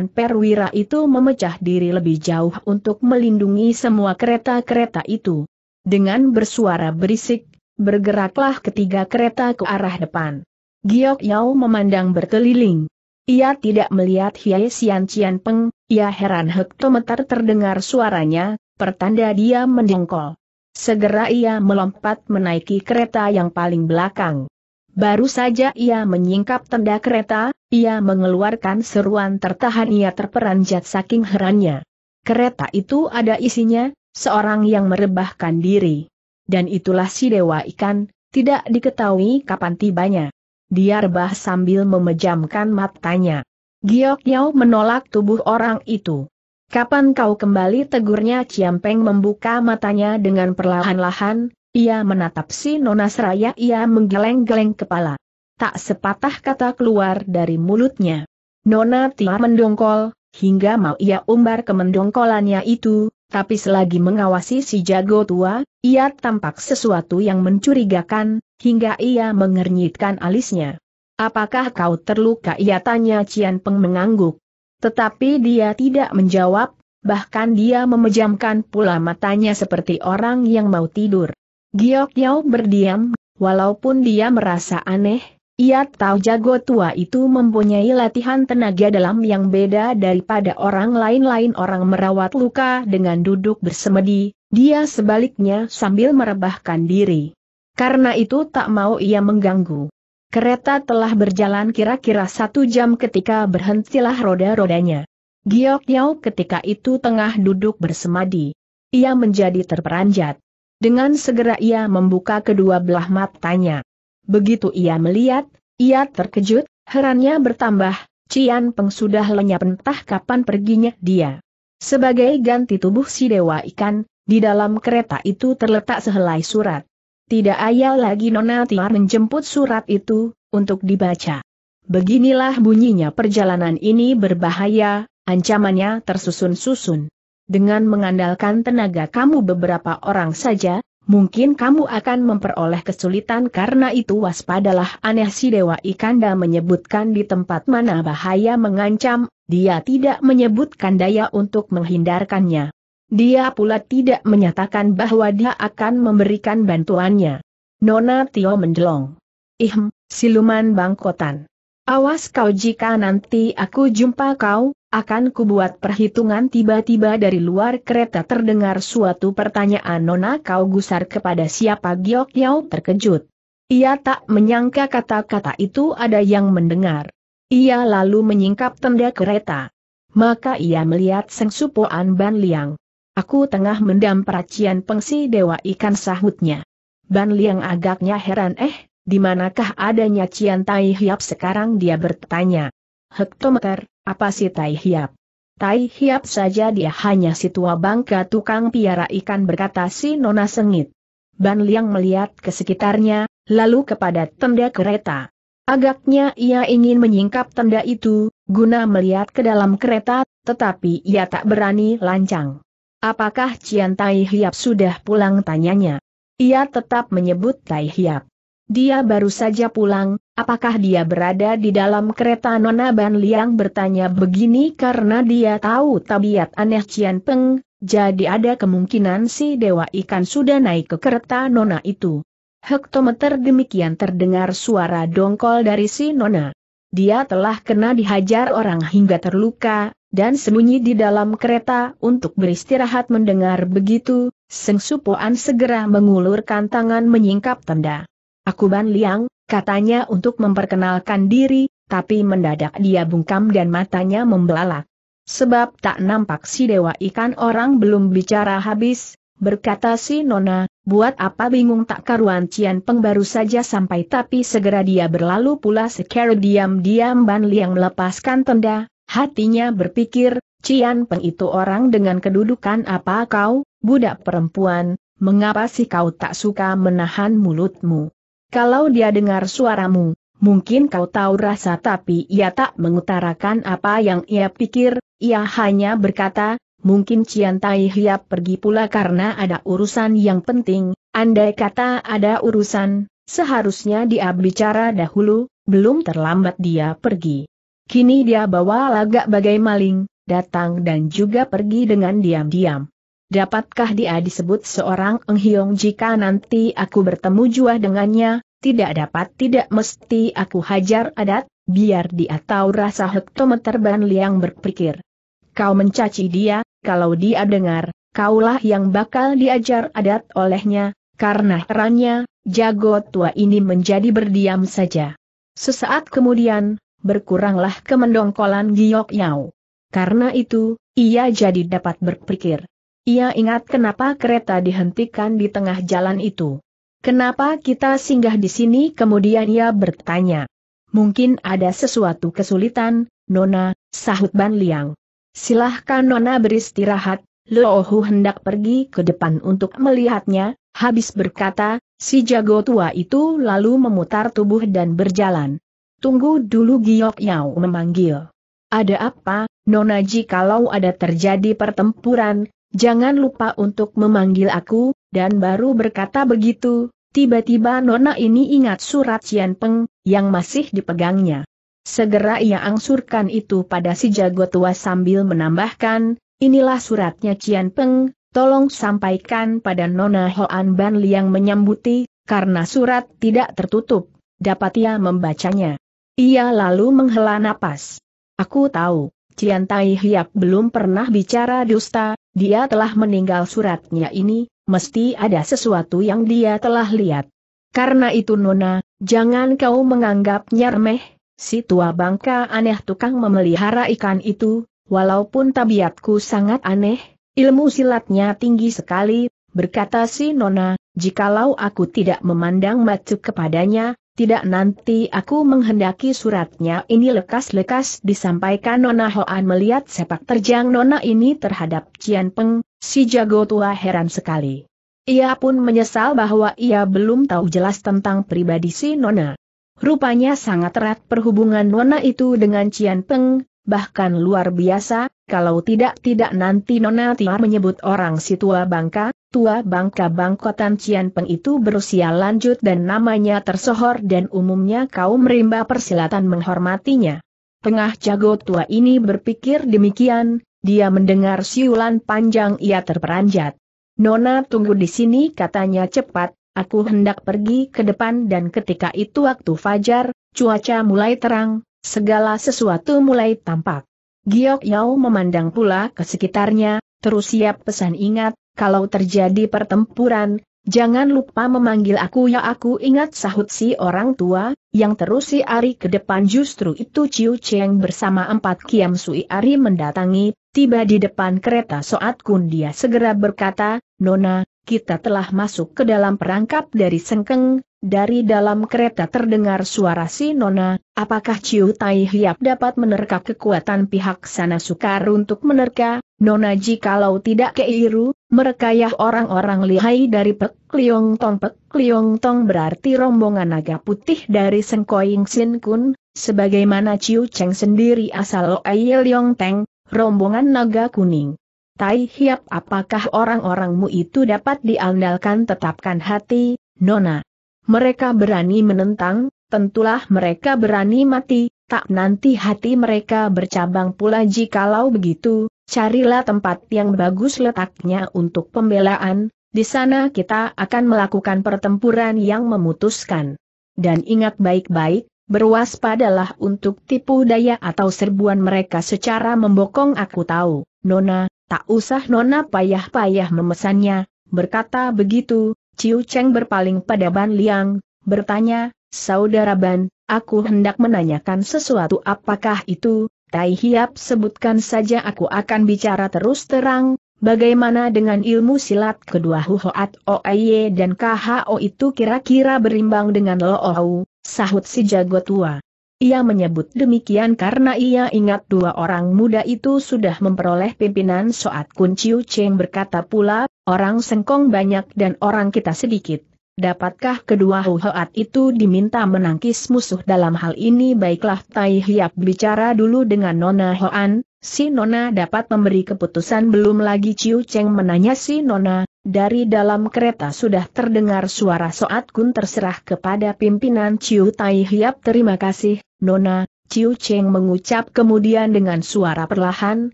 perwira itu memecah diri lebih jauh untuk melindungi semua kereta-kereta itu. Dengan bersuara berisik, bergeraklah ketiga kereta ke arah depan. Giok Yao memandang berkeliling. Ia tidak melihat Hiai Sian Cian Peng, ia heran hektometer terdengar suaranya, pertanda dia mendengkol. Segera ia melompat menaiki kereta yang paling belakang. Baru saja ia menyingkap tenda kereta, ia mengeluarkan seruan tertahan ia terperanjat saking herannya. Kereta itu ada isinya, seorang yang merebahkan diri. Dan itulah si dewa ikan, tidak diketahui kapan tibanya. Dia rebah sambil memejamkan matanya. Giok Yao menolak tubuh orang itu. Kapan kau kembali tegurnya Ciampeng membuka matanya dengan perlahan-lahan, ia menatap si Nona Seraya ia menggeleng-geleng kepala. Tak sepatah kata keluar dari mulutnya. Nona Tia mendongkol, hingga mau ia umbar kemendongkolannya itu, tapi selagi mengawasi si jago tua, ia tampak sesuatu yang mencurigakan, hingga ia mengernyitkan alisnya. Apakah kau terluka? Ia tanya Cian Peng mengangguk. Tetapi dia tidak menjawab, bahkan dia memejamkan pula matanya seperti orang yang mau tidur. Giok Yao berdiam, walaupun dia merasa aneh, ia tahu jago tua itu mempunyai latihan tenaga dalam yang beda daripada orang lain-lain orang merawat luka dengan duduk bersemedi, dia sebaliknya sambil merebahkan diri. Karena itu tak mau ia mengganggu. Kereta telah berjalan kira-kira satu jam ketika berhentilah roda-rodanya. Giok Yau ketika itu tengah duduk bersemadi. Ia menjadi terperanjat. Dengan segera ia membuka kedua belah matanya. Begitu ia melihat, ia terkejut, herannya bertambah, Cian Peng sudah lenyap entah kapan perginya dia. Sebagai ganti tubuh si dewa ikan, di dalam kereta itu terletak sehelai surat. Tidak ayal lagi Nona Tiar menjemput surat itu, untuk dibaca. Beginilah bunyinya perjalanan ini berbahaya, ancamannya tersusun-susun. Dengan mengandalkan tenaga kamu beberapa orang saja, Mungkin kamu akan memperoleh kesulitan karena itu waspadalah aneh si Dewa Ikanda menyebutkan di tempat mana bahaya mengancam, dia tidak menyebutkan daya untuk menghindarkannya. Dia pula tidak menyatakan bahwa dia akan memberikan bantuannya. Nona Tio mendelong. Ihm, siluman bangkotan. Awas kau jika nanti aku jumpa kau, akan kubuat perhitungan tiba-tiba dari luar kereta terdengar suatu pertanyaan Nona Kau Gusar kepada siapa Giok Yao terkejut. Ia tak menyangka kata-kata itu ada yang mendengar. Ia lalu menyingkap tenda kereta. Maka ia melihat Seng Supoan Ban Liang. Aku tengah mendam peracian pengsi dewa ikan sahutnya. Ban Liang agaknya heran eh, di manakah adanya Cian Tai Hiap sekarang dia bertanya. Hektometer, apa si Tai Hiap? Tai Hiap saja dia hanya si tua bangka tukang piara ikan berkata si Nona Sengit. Ban Liang melihat ke sekitarnya, lalu kepada tenda kereta. Agaknya ia ingin menyingkap tenda itu, guna melihat ke dalam kereta, tetapi ia tak berani lancang. Apakah Cian Tai Hiap sudah pulang tanyanya? Ia tetap menyebut Tai Hiap. Dia baru saja pulang, apakah dia berada di dalam kereta Nona Ban Liang bertanya begini karena dia tahu tabiat aneh Cian Peng, jadi ada kemungkinan si Dewa Ikan sudah naik ke kereta Nona itu. Hektometer demikian terdengar suara dongkol dari si Nona. Dia telah kena dihajar orang hingga terluka, dan sembunyi di dalam kereta untuk beristirahat mendengar begitu, Seng Supoan segera mengulurkan tangan menyingkap tenda. Aku Ban Liang, katanya untuk memperkenalkan diri, tapi mendadak dia bungkam dan matanya membelalak. Sebab tak nampak si dewa ikan orang belum bicara habis, berkata si Nona, buat apa bingung tak karuan Cian Peng baru saja sampai tapi segera dia berlalu pula secara diam-diam Ban Liang melepaskan tenda, hatinya berpikir, Cian Peng itu orang dengan kedudukan apa kau, budak perempuan, mengapa sih kau tak suka menahan mulutmu? Kalau dia dengar suaramu, mungkin kau tahu rasa tapi ia tak mengutarakan apa yang ia pikir, ia hanya berkata, mungkin Cian Tai Hiap pergi pula karena ada urusan yang penting, andai kata ada urusan, seharusnya dia bicara dahulu, belum terlambat dia pergi. Kini dia bawa lagak bagai maling, datang dan juga pergi dengan diam-diam. Dapatkah dia disebut seorang enghiong jika nanti aku bertemu jua dengannya, tidak dapat tidak mesti aku hajar adat, biar dia tahu rasa hektometer Ban Liang berpikir. Kau mencaci dia, kalau dia dengar, kaulah yang bakal diajar adat olehnya, karena herannya, jago tua ini menjadi berdiam saja. Sesaat kemudian, berkuranglah kemendongkolan Giok nyau. Karena itu, ia jadi dapat berpikir. Ia ingat kenapa kereta dihentikan di tengah jalan itu. Kenapa kita singgah di sini kemudian ia bertanya. Mungkin ada sesuatu kesulitan, Nona, sahut Ban Liang. Silahkan Nona beristirahat, Loohu hendak pergi ke depan untuk melihatnya, habis berkata, si jago tua itu lalu memutar tubuh dan berjalan. Tunggu dulu Giok Yao memanggil. Ada apa, Nona Ji? Kalau ada terjadi pertempuran, jangan lupa untuk memanggil aku, dan baru berkata begitu, tiba-tiba Nona ini ingat surat Cian Peng, yang masih dipegangnya. Segera ia angsurkan itu pada si jago tua sambil menambahkan, inilah suratnya Cian Peng, tolong sampaikan pada Nona Hoan Ban Liang menyambuti, karena surat tidak tertutup, dapat ia membacanya. Ia lalu menghela napas. Aku tahu, Cian Tai Hiap belum pernah bicara dusta, dia telah meninggal suratnya ini, mesti ada sesuatu yang dia telah lihat. Karena itu Nona, jangan kau menganggapnya remeh, si tua bangka aneh tukang memelihara ikan itu, walaupun tabiatku sangat aneh, ilmu silatnya tinggi sekali, berkata si Nona, jikalau aku tidak memandang macu kepadanya, tidak nanti aku menghendaki suratnya ini lekas-lekas disampaikan Nona Hoan melihat sepak terjang Nona ini terhadap Cian Peng, si jago tua heran sekali. Ia pun menyesal bahwa ia belum tahu jelas tentang pribadi si Nona. Rupanya sangat erat perhubungan Nona itu dengan Cian Peng, bahkan luar biasa, kalau tidak-tidak nanti Nona Tiar menyebut orang si tua bangka, tua bangka bangkotan Cian Peng itu berusia lanjut dan namanya tersohor dan umumnya kaum rimba persilatan menghormatinya. Tengah jago tua ini berpikir demikian, dia mendengar siulan panjang ia terperanjat. Nona tunggu di sini katanya cepat, aku hendak pergi ke depan dan ketika itu waktu fajar, cuaca mulai terang, segala sesuatu mulai tampak. Giok Yao memandang pula ke sekitarnya, terus siap pesan ingat, kalau terjadi pertempuran, jangan lupa memanggil aku ya aku ingat sahut si orang tua, yang terus si Ari ke depan justru itu Ciu Cheng bersama empat Kiam Sui Ari mendatangi, tiba di depan kereta Soat Kun dia segera berkata, Nona, kita telah masuk ke dalam perangkap dari Sengkeng, dari dalam kereta terdengar suara si Nona, apakah Ciu Tai Hiap dapat menerka kekuatan pihak sana sukar untuk menerka, Nona kalau tidak keiru, mereka merekayah orang-orang lihai dari Pek Liong Tong. Pek Liong Tong berarti rombongan naga putih dari Sengkoing Sin Kun, sebagaimana Ciu Cheng sendiri asal Oei Liong Teng, rombongan naga kuning. Tai Hiap apakah orang-orangmu itu dapat diandalkan tetapkan hati, Nona. Mereka berani menentang, tentulah mereka berani mati, tak nanti hati mereka bercabang pula jikalau begitu, Carilah tempat yang bagus letaknya untuk pembelaan, di sana kita akan melakukan pertempuran yang memutuskan. Dan ingat baik-baik, berwaspadalah untuk tipu daya atau serbuan mereka secara membokong aku tahu, Nona, tak usah Nona payah-payah memesannya, berkata begitu, Ciu Cheng berpaling pada Ban Liang, bertanya, Saudara Ban, aku hendak menanyakan sesuatu apakah itu, Tai Hiap sebutkan saja aku akan bicara terus terang, bagaimana dengan ilmu silat kedua Huhoat Oeye dan KHO itu kira-kira berimbang dengan Loohu, sahut si jago tua. Ia menyebut demikian karena ia ingat dua orang muda itu sudah memperoleh pimpinan Soat Kunciu Cheng berkata pula, orang sengkong banyak dan orang kita sedikit. Dapatkah kedua Hoat itu diminta menangkis musuh dalam hal ini baiklah Tai Hiap bicara dulu dengan Nona Hoan, si Nona dapat memberi keputusan belum lagi Ciu Cheng menanya si Nona, dari dalam kereta sudah terdengar suara Soat Kun terserah kepada pimpinan Ciu Tai Hiap terima kasih, Nona, Ciu Cheng mengucap kemudian dengan suara perlahan,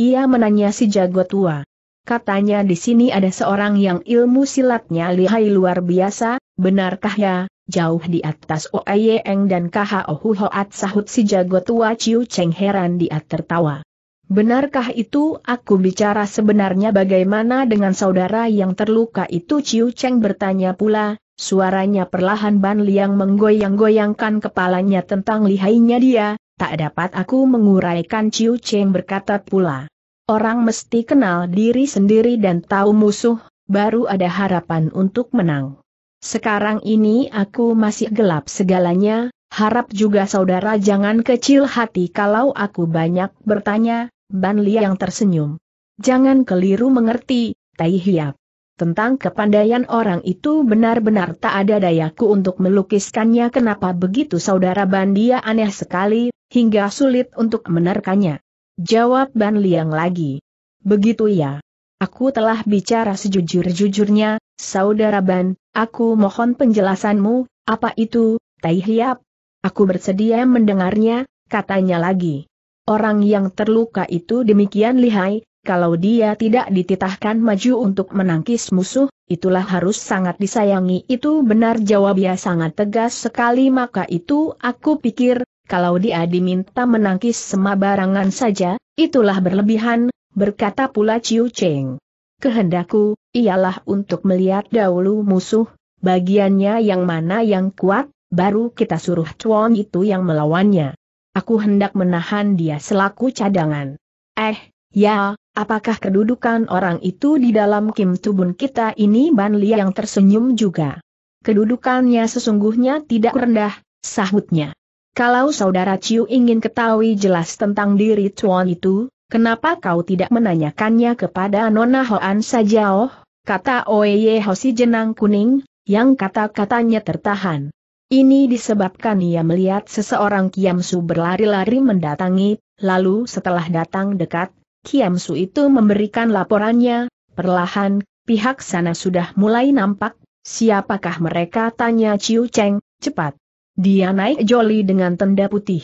ia menanya si jago tua. Katanya di sini ada seorang yang ilmu silatnya lihai luar biasa, benarkah ya? Jauh di atas Eng dan Kaha Ohuhoat sahut si jago tua Ciu Cheng heran dia tertawa. Benarkah itu aku bicara sebenarnya bagaimana dengan saudara yang terluka itu Ciu Cheng bertanya pula, suaranya perlahan Ban Liang menggoyang-goyangkan kepalanya tentang lihainya dia, tak dapat aku menguraikan Ciu Cheng berkata pula. Orang mesti kenal diri sendiri dan tahu musuh, baru ada harapan untuk menang. Sekarang ini aku masih gelap segalanya, harap juga saudara jangan kecil hati kalau aku banyak bertanya, Ban Li yang tersenyum. Jangan keliru mengerti, Tai Hiap. Tentang kepandaian orang itu benar-benar tak ada dayaku untuk melukiskannya kenapa begitu saudara Bandia aneh sekali, hingga sulit untuk menerkannya. Jawab Ban Liang lagi. Begitu ya. Aku telah bicara sejujur-jujurnya, Saudara Ban, aku mohon penjelasanmu, apa itu, Tai Hiap? Aku bersedia mendengarnya, katanya lagi. Orang yang terluka itu demikian lihai, kalau dia tidak dititahkan maju untuk menangkis musuh, itulah harus sangat disayangi. Itu benar Jawabnya sangat tegas sekali maka itu aku pikir, kalau dia diminta menangkis semua barangan saja, itulah berlebihan, berkata pula Ciu Cheng. Kehendakku, ialah untuk melihat dahulu musuh, bagiannya yang mana yang kuat, baru kita suruh cuan itu yang melawannya. Aku hendak menahan dia selaku cadangan. Eh, ya, apakah kedudukan orang itu di dalam Kim Tubun kita ini Ban Li yang tersenyum juga? Kedudukannya sesungguhnya tidak rendah, sahutnya. Kalau saudara Ciu ingin ketahui jelas tentang diri Tuan itu, kenapa kau tidak menanyakannya kepada Nona Hoan saja oh? Kata Oye Hosi jenang kuning, yang kata-katanya tertahan. Ini disebabkan ia melihat seseorang Kiam Su berlari-lari mendatangi, lalu setelah datang dekat, Kiam Su itu memberikan laporannya, perlahan, pihak sana sudah mulai nampak, siapakah mereka tanya Ciu Cheng, cepat. Dia naik joli dengan tenda putih.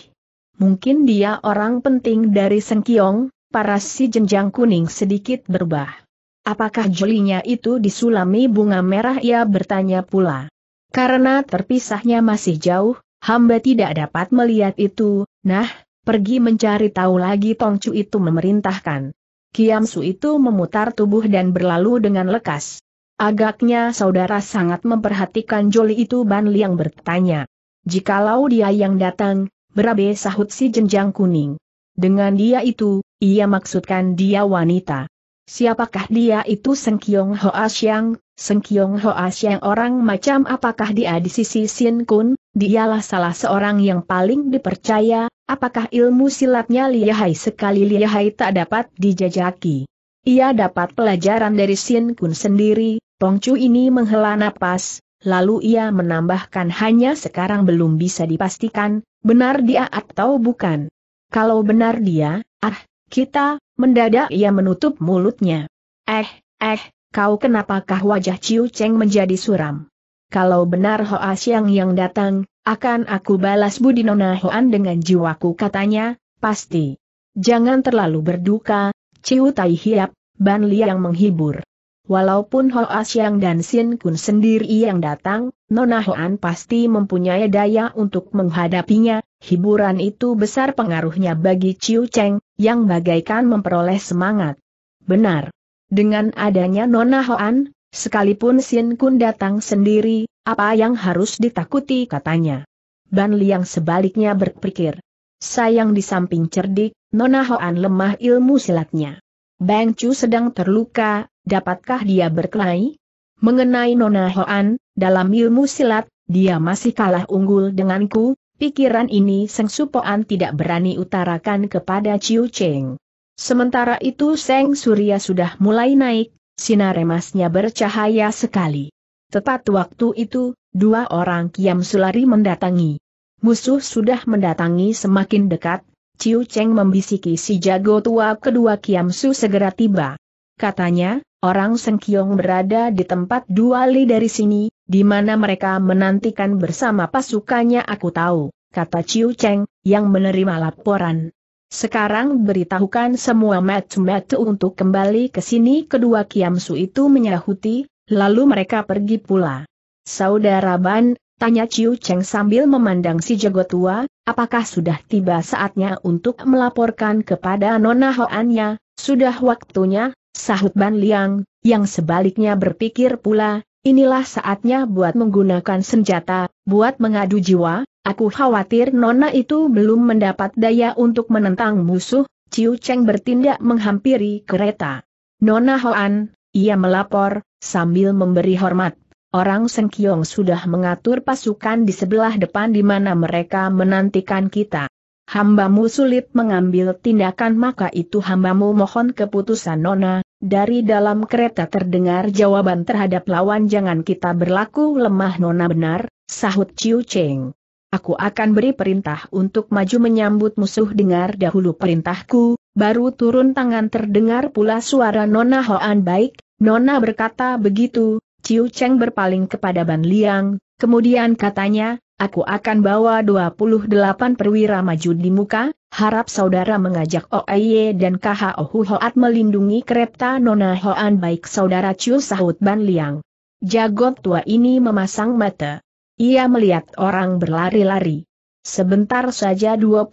Mungkin dia orang penting dari Sengkiong, paras si jenjang kuning sedikit berubah. Apakah jolinya itu disulami bunga merah ia bertanya pula. Karena terpisahnya masih jauh, hamba tidak dapat melihat itu, nah, pergi mencari tahu lagi Tongcu itu memerintahkan. Kiamsu itu memutar tubuh dan berlalu dengan lekas. Agaknya saudara sangat memperhatikan Joli itu Ban Liang bertanya. Jikalau dia yang datang, berabe sahut si jenjang kuning. Dengan dia itu, ia maksudkan dia wanita. Siapakah dia itu Sengkiong Hoa Xiang, Sengkiong Hoa Xiang orang macam apakah dia di sisi Sien Kun, dialah salah seorang yang paling dipercaya, apakah ilmu silatnya lihai sekali lihai tak dapat dijajaki. Ia dapat pelajaran dari Sien Kun sendiri, Tongcu ini menghela napas, Lalu ia menambahkan hanya sekarang belum bisa dipastikan, benar dia atau bukan. Kalau benar dia, ah, kita, mendadak ia menutup mulutnya. Eh, eh, kau kenapakah wajah Ciu Cheng menjadi suram? Kalau benar Hoa Siang yang datang, akan aku balas budi Nona Hoan dengan jiwaku katanya, pasti. Jangan terlalu berduka, Ciu Tai Hiap, Ban Li yang menghibur. Walaupun Ho Asyang dan Sin Kun sendiri yang datang, Nona Hoan pasti mempunyai daya untuk menghadapinya, hiburan itu besar pengaruhnya bagi Ciu Cheng, yang bagaikan memperoleh semangat. Benar. Dengan adanya Nona Hoan, sekalipun Sin Kun datang sendiri, apa yang harus ditakuti katanya. Ban Liang sebaliknya berpikir. Sayang di samping cerdik, Nona Hoan lemah ilmu silatnya. Bang Chu sedang terluka, dapatkah dia berkelahi? Mengenai Nona Hoan, dalam ilmu silat, dia masih kalah unggul denganku, pikiran ini Seng Supoan tidak berani utarakan kepada Ciu Cheng. Sementara itu Seng Surya sudah mulai naik, sinar emasnya bercahaya sekali. Tepat waktu itu, dua orang Kiam Sulari mendatangi. Musuh sudah mendatangi semakin dekat, Ciu Cheng membisiki si jago tua kedua Kiam Su segera tiba. Katanya, orang Sengkiong berada di tempat dua li dari sini, di mana mereka menantikan bersama pasukannya aku tahu, kata Ciu Cheng, yang menerima laporan. Sekarang beritahukan semua metu-metu untuk kembali ke sini kedua Kiamsu itu menyahuti, lalu mereka pergi pula. Saudara Ban, Tanya Ciu Cheng sambil memandang si jago tua, apakah sudah tiba saatnya untuk melaporkan kepada Nona Hoannya, sudah waktunya, Sahut Ban Liang, yang sebaliknya berpikir pula, inilah saatnya buat menggunakan senjata, buat mengadu jiwa, aku khawatir Nona itu belum mendapat daya untuk menentang musuh, Ciu Cheng bertindak menghampiri kereta. Nona Hoan, ia melapor, sambil memberi hormat. Orang Seng Kiong sudah mengatur pasukan di sebelah depan di mana mereka menantikan kita. Hambamu sulit mengambil tindakan maka itu hambamu mohon keputusan Nona, dari dalam kereta terdengar jawaban terhadap lawan jangan kita berlaku lemah nona benar, sahut Ciu Cheng. Aku akan beri perintah untuk maju menyambut musuh dengar dahulu perintahku, baru turun tangan terdengar pula suara Nona Hoan baik, Nona berkata begitu, Ciu Cheng berpaling kepada Ban Liang, kemudian katanya, aku akan bawa 28 perwira maju di muka, harap saudara mengajak OAY dan KHO Huhoat melindungi kereta Nona Hoan baik saudara Chu sahut Ban Liang. Jagot tua ini memasang mata. Ia melihat orang berlari-lari. Sebentar saja 28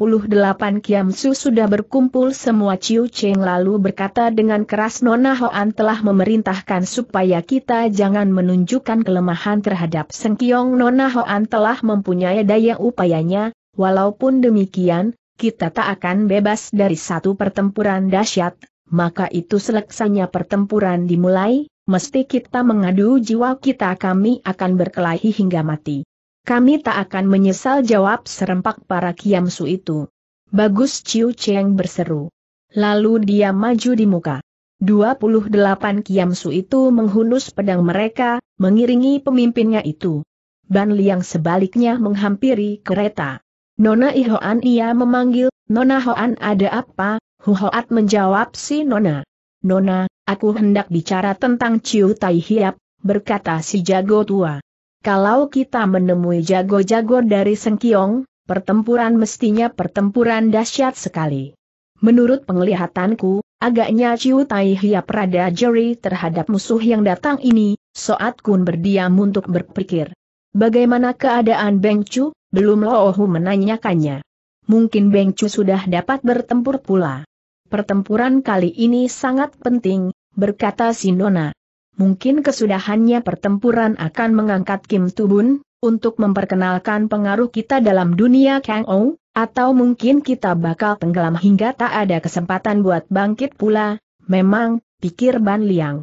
Kiamsu sudah berkumpul semua Ciu Cheng lalu berkata dengan keras Nona Hoan telah memerintahkan supaya kita jangan menunjukkan kelemahan terhadap Sengkiong Nona Hoan telah mempunyai daya upayanya, walaupun demikian, kita tak akan bebas dari satu pertempuran dahsyat, maka itu seleksanya pertempuran dimulai, mesti kita mengadu jiwa kita kami akan berkelahi hingga mati. Kami tak akan menyesal jawab serempak para kiamsu itu. Bagus Ciu Cheng berseru. Lalu dia maju di muka. 28 kiamsu itu menghunus pedang mereka, mengiringi pemimpinnya itu. Ban Liang sebaliknya menghampiri kereta. Nona Ihoan ia memanggil, Nona Hoan ada apa? Hoat menjawab si Nona. Nona, aku hendak bicara tentang Ciu Tai Hiap, berkata si jago tua. Kalau kita menemui jago-jago dari Sengkiong, pertempuran mestinya pertempuran dahsyat sekali. Menurut penglihatanku, agaknya Ciu Tai Hiap Rada Jeri terhadap musuh yang datang ini, Soat Kun berdiam untuk berpikir. Bagaimana keadaan Beng Chu? Belum Lohu menanyakannya. Mungkin Beng Chu sudah dapat bertempur pula. Pertempuran kali ini sangat penting, berkata Sinona mungkin kesudahannya pertempuran akan mengangkat Kim Tubun, untuk memperkenalkan pengaruh kita dalam dunia Kang Ou, atau mungkin kita bakal tenggelam hingga tak ada kesempatan buat bangkit pula, memang, pikir Ban Liang.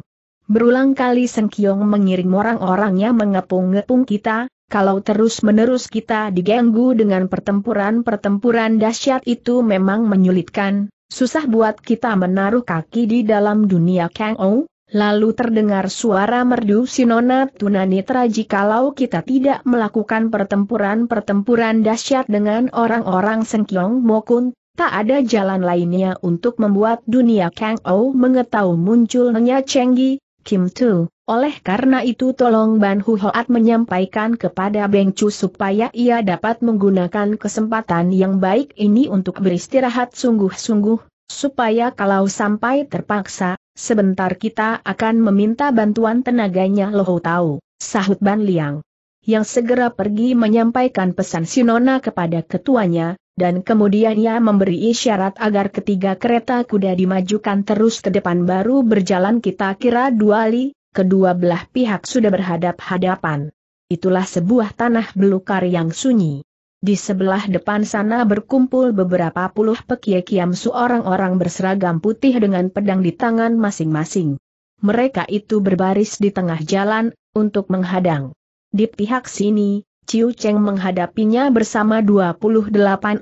Berulang kali Seng Kiong mengirim orang-orangnya mengepung-ngepung kita, kalau terus-menerus kita diganggu dengan pertempuran-pertempuran dahsyat itu memang menyulitkan, susah buat kita menaruh kaki di dalam dunia Kang Ou, Lalu terdengar suara merdu Sinona Tunanitra jikalau kita tidak melakukan pertempuran-pertempuran dahsyat dengan orang-orang Sengkyong Mokun, tak ada jalan lainnya untuk membuat dunia Kang Ou mengetahui munculnya Chenggi, Kim Tu. Oleh karena itu tolong Ban Hu Hoat menyampaikan kepada Beng Chu supaya ia dapat menggunakan kesempatan yang baik ini untuk beristirahat sungguh-sungguh, supaya kalau sampai terpaksa, Sebentar kita akan meminta bantuan tenaganya Loho tahu, sahut Ban Liang. Yang segera pergi menyampaikan pesan Sinona kepada ketuanya, dan kemudian ia memberi isyarat agar ketiga kereta kuda dimajukan terus ke depan baru berjalan kita kira dua li, kedua belah pihak sudah berhadap-hadapan. Itulah sebuah tanah belukar yang sunyi. Di sebelah depan sana berkumpul beberapa puluh pekie kiamsu orang-orang berseragam putih dengan pedang di tangan masing-masing. Mereka itu berbaris di tengah jalan, untuk menghadang. Di pihak sini, Ciu Cheng menghadapinya bersama 28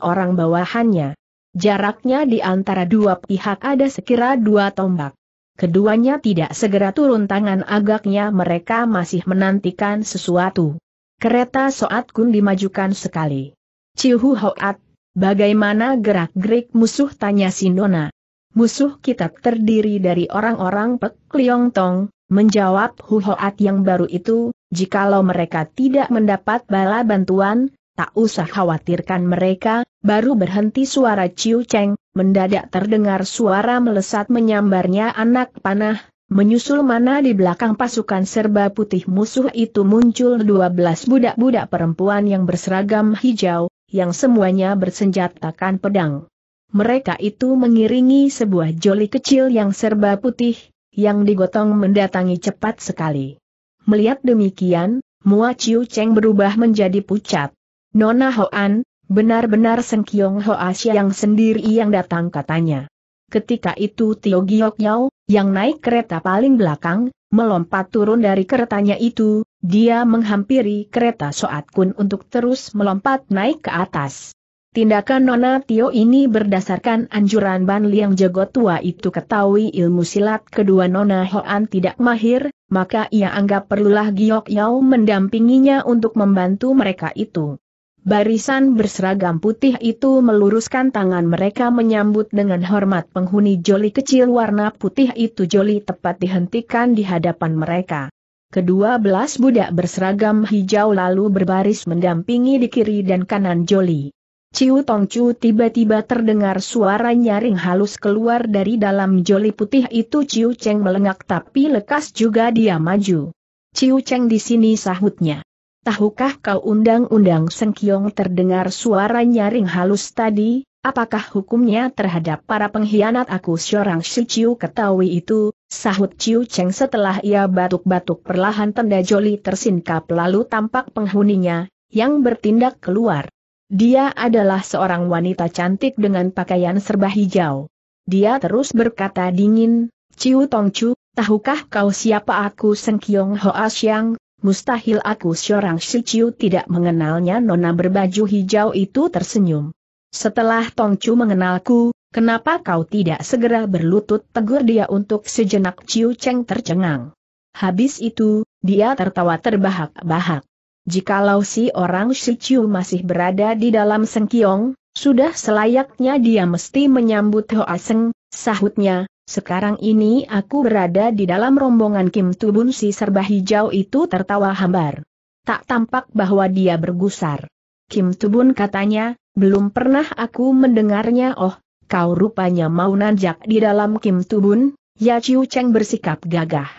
orang bawahannya. Jaraknya di antara dua pihak ada sekira dua tombak. Keduanya tidak segera turun tangan agaknya mereka masih menantikan sesuatu. Kereta Soat Kun dimajukan sekali. Cihu Hoat, bagaimana gerak-gerik musuh tanya Sindona. Musuh kita terdiri dari orang-orang Pek Liong Tong, menjawab Hu Hoat yang baru itu, jikalau mereka tidak mendapat bala bantuan, tak usah khawatirkan mereka, baru berhenti suara Ciu Cheng, mendadak terdengar suara melesat menyambarnya anak panah, Menyusul mana di belakang pasukan serba putih musuh itu muncul 12 budak-budak perempuan yang berseragam hijau, yang semuanya bersenjatakan pedang. Mereka itu mengiringi sebuah joli kecil yang serba putih, yang digotong mendatangi cepat sekali. Melihat demikian, Mua Chiu Cheng berubah menjadi pucat. Nona Hoan, benar-benar Seng Kiong Hoa yang sendiri yang datang katanya. Ketika itu Tio Giok Yau, yang naik kereta paling belakang, melompat turun dari keretanya itu, dia menghampiri kereta Soat Kun untuk terus melompat naik ke atas. Tindakan Nona Tio ini berdasarkan anjuran Ban Liang Jago Tua itu ketahui ilmu silat kedua Nona Hoan tidak mahir, maka ia anggap perlulah Giok Yao mendampinginya untuk membantu mereka itu. Barisan berseragam putih itu meluruskan tangan mereka menyambut dengan hormat penghuni joli kecil warna putih itu joli tepat dihentikan di hadapan mereka. Kedua belas budak berseragam hijau lalu berbaris mendampingi di kiri dan kanan joli. Ciu Tongcu tiba-tiba terdengar suara nyaring halus keluar dari dalam joli putih itu Ciu Cheng melengak tapi lekas juga dia maju. Ciu Cheng di sini sahutnya tahukah kau undang-undang Sengkiong terdengar suara nyaring halus tadi, apakah hukumnya terhadap para pengkhianat aku seorang si Ciu ketahui itu, sahut Ciu Cheng setelah ia batuk-batuk perlahan tenda joli tersingkap lalu tampak penghuninya, yang bertindak keluar. Dia adalah seorang wanita cantik dengan pakaian serba hijau. Dia terus berkata dingin, Ciu Tongcu, tahukah kau siapa aku Sengkiong Hoa Siang, mustahil aku seorang Shiciu tidak mengenalnya nona berbaju hijau itu tersenyum. Setelah Tongcu mengenalku, kenapa kau tidak segera berlutut tegur dia untuk sejenak Ciu Cheng tercengang. Habis itu, dia tertawa terbahak-bahak. Jikalau si orang Shiciu masih berada di dalam Sengkiong, sudah selayaknya dia mesti menyambut Hoa Seng, Sahutnya, sekarang ini aku berada di dalam rombongan Kim Tubun si serba hijau itu tertawa hambar. Tak tampak bahwa dia bergusar. Kim Tubun katanya, belum pernah aku mendengarnya oh, kau rupanya mau nanjak di dalam Kim Tubun, Ya Chiu Cheng bersikap gagah.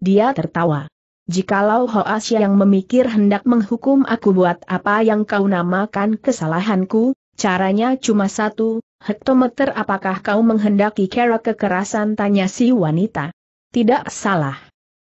Dia tertawa. Jikalau Asia yang memikir hendak menghukum aku buat apa yang kau namakan kesalahanku, caranya cuma satu, Hektometer apakah kau menghendaki kera kekerasan tanya si wanita. Tidak salah.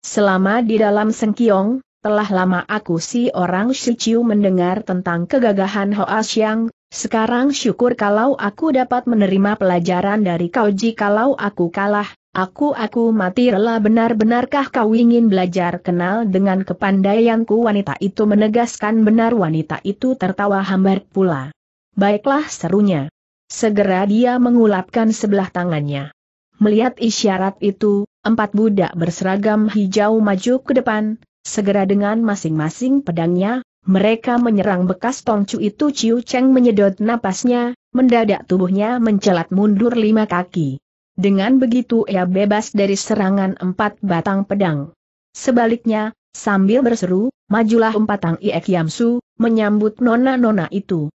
Selama di dalam sengkiong, telah lama aku si orang Shichu mendengar tentang kegagahan Hoa Xiang, sekarang syukur kalau aku dapat menerima pelajaran dari kau jikalau aku kalah, aku-aku mati rela benar-benarkah kau ingin belajar kenal dengan kepandaianku wanita itu menegaskan benar wanita itu tertawa hambar pula. Baiklah serunya. Segera dia mengulapkan sebelah tangannya. Melihat isyarat itu, empat budak berseragam hijau maju ke depan, segera dengan masing-masing pedangnya, mereka menyerang bekas tongcu itu Ciu Cheng menyedot napasnya, mendadak tubuhnya mencelat mundur lima kaki. Dengan begitu ia bebas dari serangan empat batang pedang. Sebaliknya, sambil berseru, majulah empat Tang Iek Yamsu, menyambut nona-nona itu.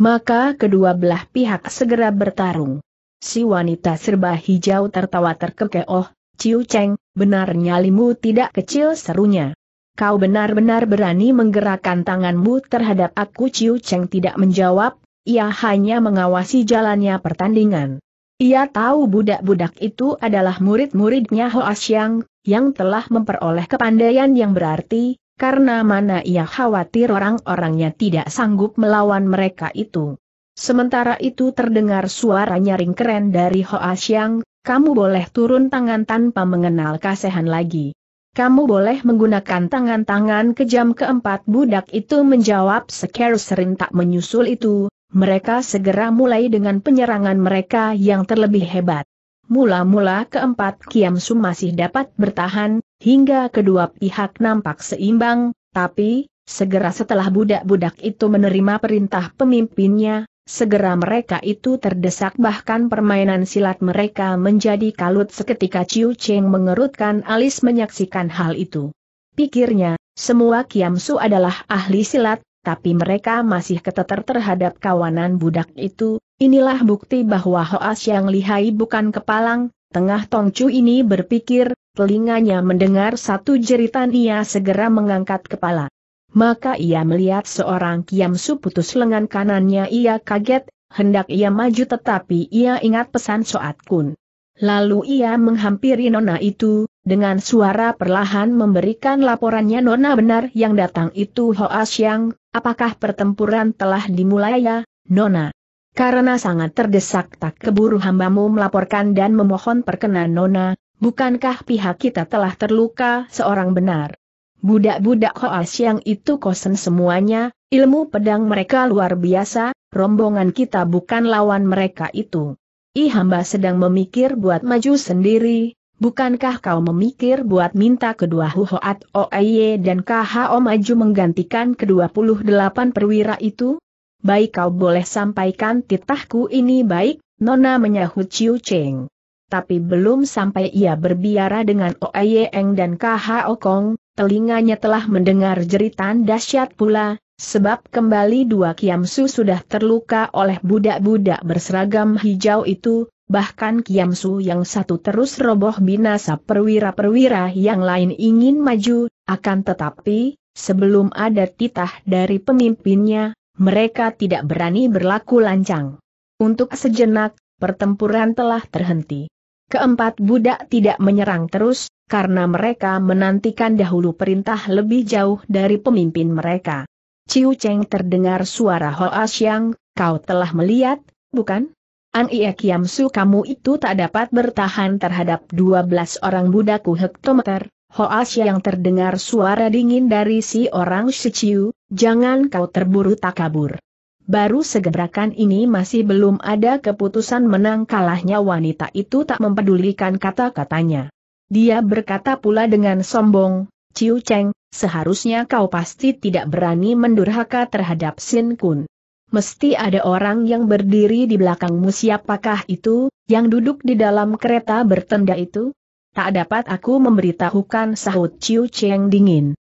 Maka kedua belah pihak segera bertarung. Si wanita serba hijau tertawa terkekeoh, Ciu Cheng, benar nyalimu tidak kecil serunya. Kau benar-benar berani menggerakkan tanganmu terhadap aku Ciu Cheng tidak menjawab, ia hanya mengawasi jalannya pertandingan. Ia tahu budak-budak itu adalah murid-muridnya Hoa Xiang, yang telah memperoleh kepandaian yang berarti, karena mana ia khawatir orang-orangnya tidak sanggup melawan mereka itu. Sementara itu terdengar suara nyaring keren dari Hoa Xiang, kamu boleh turun tangan tanpa mengenal kasihan lagi. Kamu boleh menggunakan tangan-tangan kejam keempat budak itu menjawab seker serentak menyusul itu, mereka segera mulai dengan penyerangan mereka yang terlebih hebat. Mula-mula keempat Kiam Su masih dapat bertahan, hingga kedua pihak nampak seimbang, tapi, segera setelah budak-budak itu menerima perintah pemimpinnya, segera mereka itu terdesak bahkan permainan silat mereka menjadi kalut seketika Ciu Cheng mengerutkan alis menyaksikan hal itu. Pikirnya, semua Kiam Su adalah ahli silat, tapi mereka masih keteter terhadap kawanan budak itu, inilah bukti bahwa Hoas yang lihai bukan kepalang, Tengah Tongcu ini berpikir, telinganya mendengar satu jeritan ia segera mengangkat kepala. Maka ia melihat seorang kiam su putus lengan kanannya ia kaget, hendak ia maju tetapi ia ingat pesan Soat Kun. Lalu ia menghampiri nona itu, dengan suara perlahan memberikan laporannya nona benar yang datang itu Hoa Siang, apakah pertempuran telah dimulai ya, nona? Karena sangat terdesak tak keburu hambamu melaporkan dan memohon perkenan Nona, bukankah pihak kita telah terluka seorang benar? Budak-budak Hoas yang itu kosen semuanya, ilmu pedang mereka luar biasa, rombongan kita bukan lawan mereka itu. I hamba sedang memikir buat maju sendiri, bukankah kau memikir buat minta kedua Huhoat Oeye dan KHO omaju menggantikan kedua puluh delapan perwira itu? baik kau boleh sampaikan titahku ini baik, Nona menyahut Chiu Cheng. Tapi belum sampai ia berbiara dengan Eng dan KH Okong, telinganya telah mendengar jeritan dahsyat pula, sebab kembali dua Kiamsu sudah terluka oleh budak-budak berseragam hijau itu, bahkan Kiamsu yang satu terus roboh binasa perwira-perwira yang lain ingin maju, akan tetapi, sebelum ada titah dari pemimpinnya, mereka tidak berani berlaku lancang. Untuk sejenak, pertempuran telah terhenti. Keempat budak tidak menyerang terus, karena mereka menantikan dahulu perintah lebih jauh dari pemimpin mereka. Ciu Cheng terdengar suara Hoa Xiang, kau telah melihat, bukan? An Ie Kiam Su kamu itu tak dapat bertahan terhadap 12 orang budakku hektometer. Hoa yang terdengar suara dingin dari si orang Ciu. Jangan kau terburu tak kabur. Baru segebrakan ini masih belum ada keputusan menang kalahnya wanita itu tak mempedulikan kata-katanya. Dia berkata pula dengan sombong, Ciu Cheng, seharusnya kau pasti tidak berani mendurhaka terhadap Sin Kun. Mesti ada orang yang berdiri di belakangmu siapakah itu, yang duduk di dalam kereta bertenda itu? Tak dapat aku memberitahukan sahut Ciu Cheng dingin.